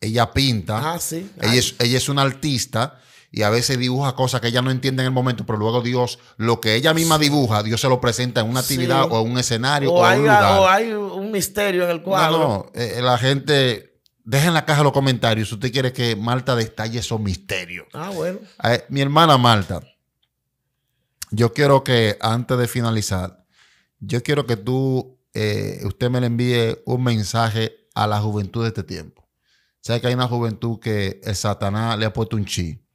[SPEAKER 2] Ella pinta. Ah, sí. Ella es, una artista y a veces dibuja cosas que ella no entiende en el momento, pero luego Dios, lo que ella misma dibuja, Dios se lo presenta en una actividad o en un escenario o, hay,
[SPEAKER 1] un misterio en el cuadro. No,
[SPEAKER 2] eh, eh, la gente... Deja en la caja los comentarios si usted quiere que Marta detalle esos misterios. Ah, bueno. mi hermana Marta, yo quiero que antes de finalizar, yo quiero que tú, eh, usted me le envíe un mensaje a la juventud de este tiempo. Sé que hay una juventud que Satanás le ha puesto un chi.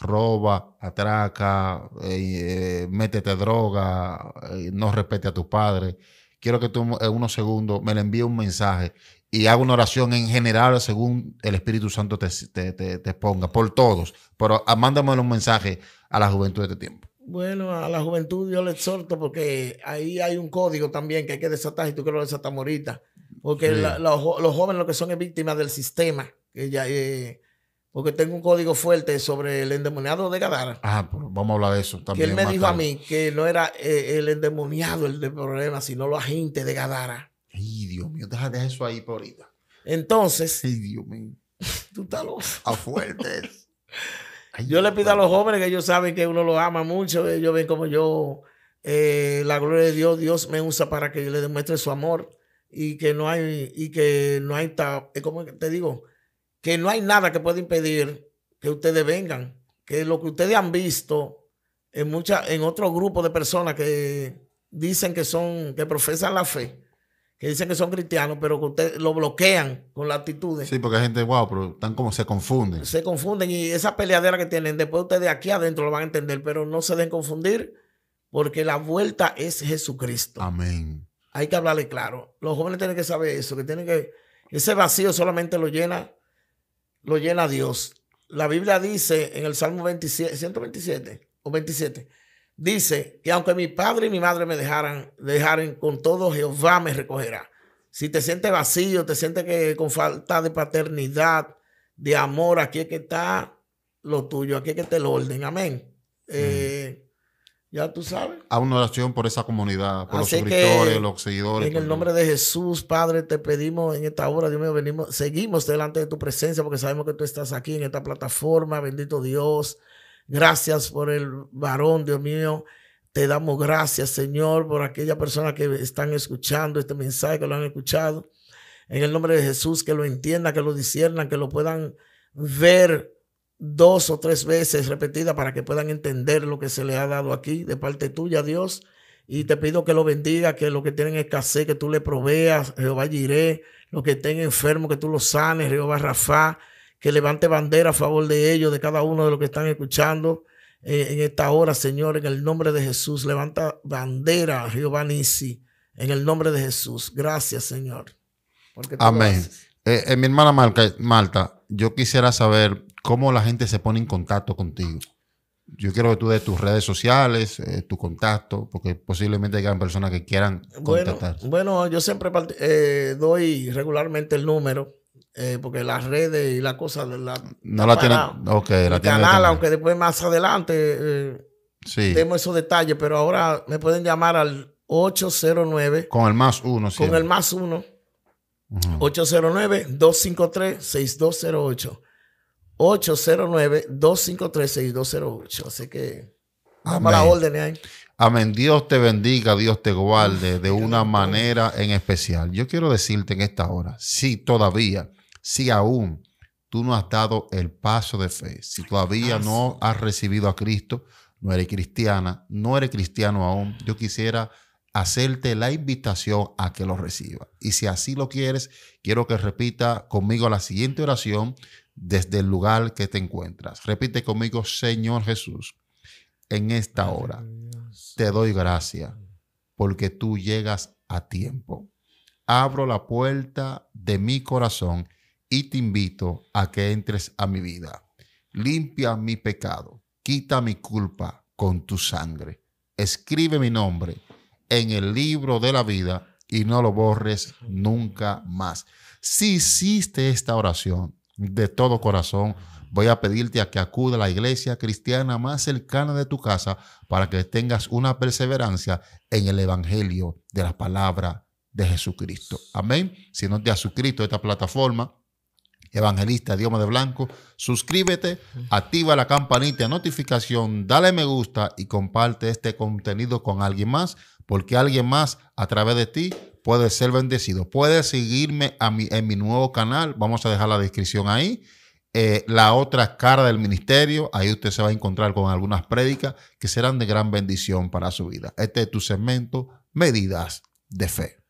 [SPEAKER 2] Roba, atraca, eh, eh métete droga, eh, no respete a tu padre. Quiero que tú en unos segundos me le envíe un mensaje y haga una oración en general según el Espíritu Santo te, ponga, por todos. Pero ah, mándame un mensaje a la juventud de este tiempo.
[SPEAKER 1] Bueno, a la juventud yo le exhorto porque ahí hay un código también que hay que desatar y tú que lo desatas ahorita. Porque los jóvenes lo que son es víctimas del sistema. Que ya, eh, porque tengo un código fuerte sobre el endemoniado de Gadara.
[SPEAKER 2] Ah, pues vamos a hablar de eso también. Que él me dijo a mí
[SPEAKER 1] que no era eh, el endemoniado el de problema, sino los agentes de Gadara. Ay, Dios mío, déjate eso ahí por ahorita. Entonces. Ay, Tú estás A fuertes. Yo le pido a los jóvenes que ellos saben que uno los ama mucho, ellos ven como yo, eh, la gloria de Dios, Dios me usa para que yo le demuestre su amor y que no hay, y que no hay, eh, como te digo, que no hay nada que pueda impedir que ustedes vengan, que lo que ustedes han visto en, muchas, en otro grupo de personas que dicen que son, que profesan la fe, que dicen que son cristianos, pero que ustedes lo bloquean con la actitud. Sí,
[SPEAKER 2] porque hay gente, wow, pero están como se confunden.
[SPEAKER 1] Se confunden y esa peleadera que tienen, después ustedes de aquí adentro lo van a entender, pero no se den confundir porque la vuelta es Jesucristo. Amén. Hay que hablarle claro. Los jóvenes tienen que saber eso, que tienen que ese vacío solamente lo llena lo llena Dios. La Biblia dice en el Salmo 27, 127 o 27 Dice, que aunque mi padre y mi madre me dejaran, con todo, Jehová me recogerá. Si te sientes vacío, te sientes que con falta de paternidad, de amor, aquí es que está lo tuyo, aquí es que te lo orden. Amén. Eh, ya tú sabes.
[SPEAKER 2] A una oración por esa comunidad, por los suscriptores, los seguidores. En el nombre
[SPEAKER 1] de Jesús, Padre, te pedimos en esta hora, Dios mío, venimos, seguimos delante de tu presencia porque sabemos que tú estás aquí en esta plataforma, bendito Dios. Gracias por el varón, Dios mío. Te damos gracias, Señor, por aquella persona que están escuchando este mensaje, que lo han escuchado. En el nombre de Jesús, que lo entienda, que lo disiernan, que lo puedan ver dos o tres veces repetida para que puedan entender lo que se le ha dado aquí de parte tuya, Dios. Y te pido que lo bendiga, que lo que tienen escasez, que tú le proveas, Jehová Jiré, Lo que estén enfermos, que tú lo sanes, Jehová Rafa, que levante bandera a favor de ellos, de cada uno de los que están escuchando eh, en esta hora, Señor, en el nombre de Jesús. Levanta bandera, Jehová Nisi, en el nombre de Jesús. Gracias, Señor. Amén.
[SPEAKER 2] Eh, eh, mi hermana Marta, yo quisiera saber cómo la gente se pone en contacto contigo. Yo quiero que tú des tus redes sociales, tu contacto, porque posiblemente hayan personas que quieran contactar.
[SPEAKER 1] Bueno, bueno yo siempre doy regularmente el número eh, porque las redes y las cosas la, no la tienen okay, la tiene aunque después más adelante eh, sí. demos esos detalles pero ahora me pueden llamar al 809
[SPEAKER 2] con el más uno con el
[SPEAKER 1] más uno 809 253 6208 809 253 6208 así que vamos a la orden ahí
[SPEAKER 2] Amén. Dios te bendiga, Dios te guarde de una manera en especial. Yo quiero decirte en esta hora, si todavía si aún tú no has dado el paso de fe, si todavía no has recibido a Cristo, no eres cristiana, no eres cristiano aún, yo quisiera hacerte la invitación a que lo reciba. Y si así lo quieres, quiero que repita conmigo la siguiente oración desde el lugar que te encuentras. Repite conmigo, Señor Jesús, en esta hora te doy gracia porque tú llegas a tiempo. Abro la puerta de mi corazón y te invito a que entres a mi vida. Limpia mi pecado, quita mi culpa con tu sangre. Escribe mi nombre en el libro de la vida y no lo borres nunca más. Si hiciste esta oración de todo corazón, voy a pedirte a que acude a la iglesia cristiana más cercana de tu casa para que tengas una perseverancia en el evangelio de la palabra de Jesucristo. Amén. Si no te has suscrito a esta plataforma, Evangelista Dioma de Blanco. Suscríbete, activa la campanita de notificación, dale me gusta y comparte este contenido con alguien más, porque alguien más a través de ti puede ser bendecido. Puedes seguirme a en mi nuevo canal, vamos a dejar la descripción ahí. Eh, la otra cara del ministerio, ahí usted se va a encontrar con algunas prédicas que serán de gran bendición para su vida. Este es tu segmento, Medidas de Fe.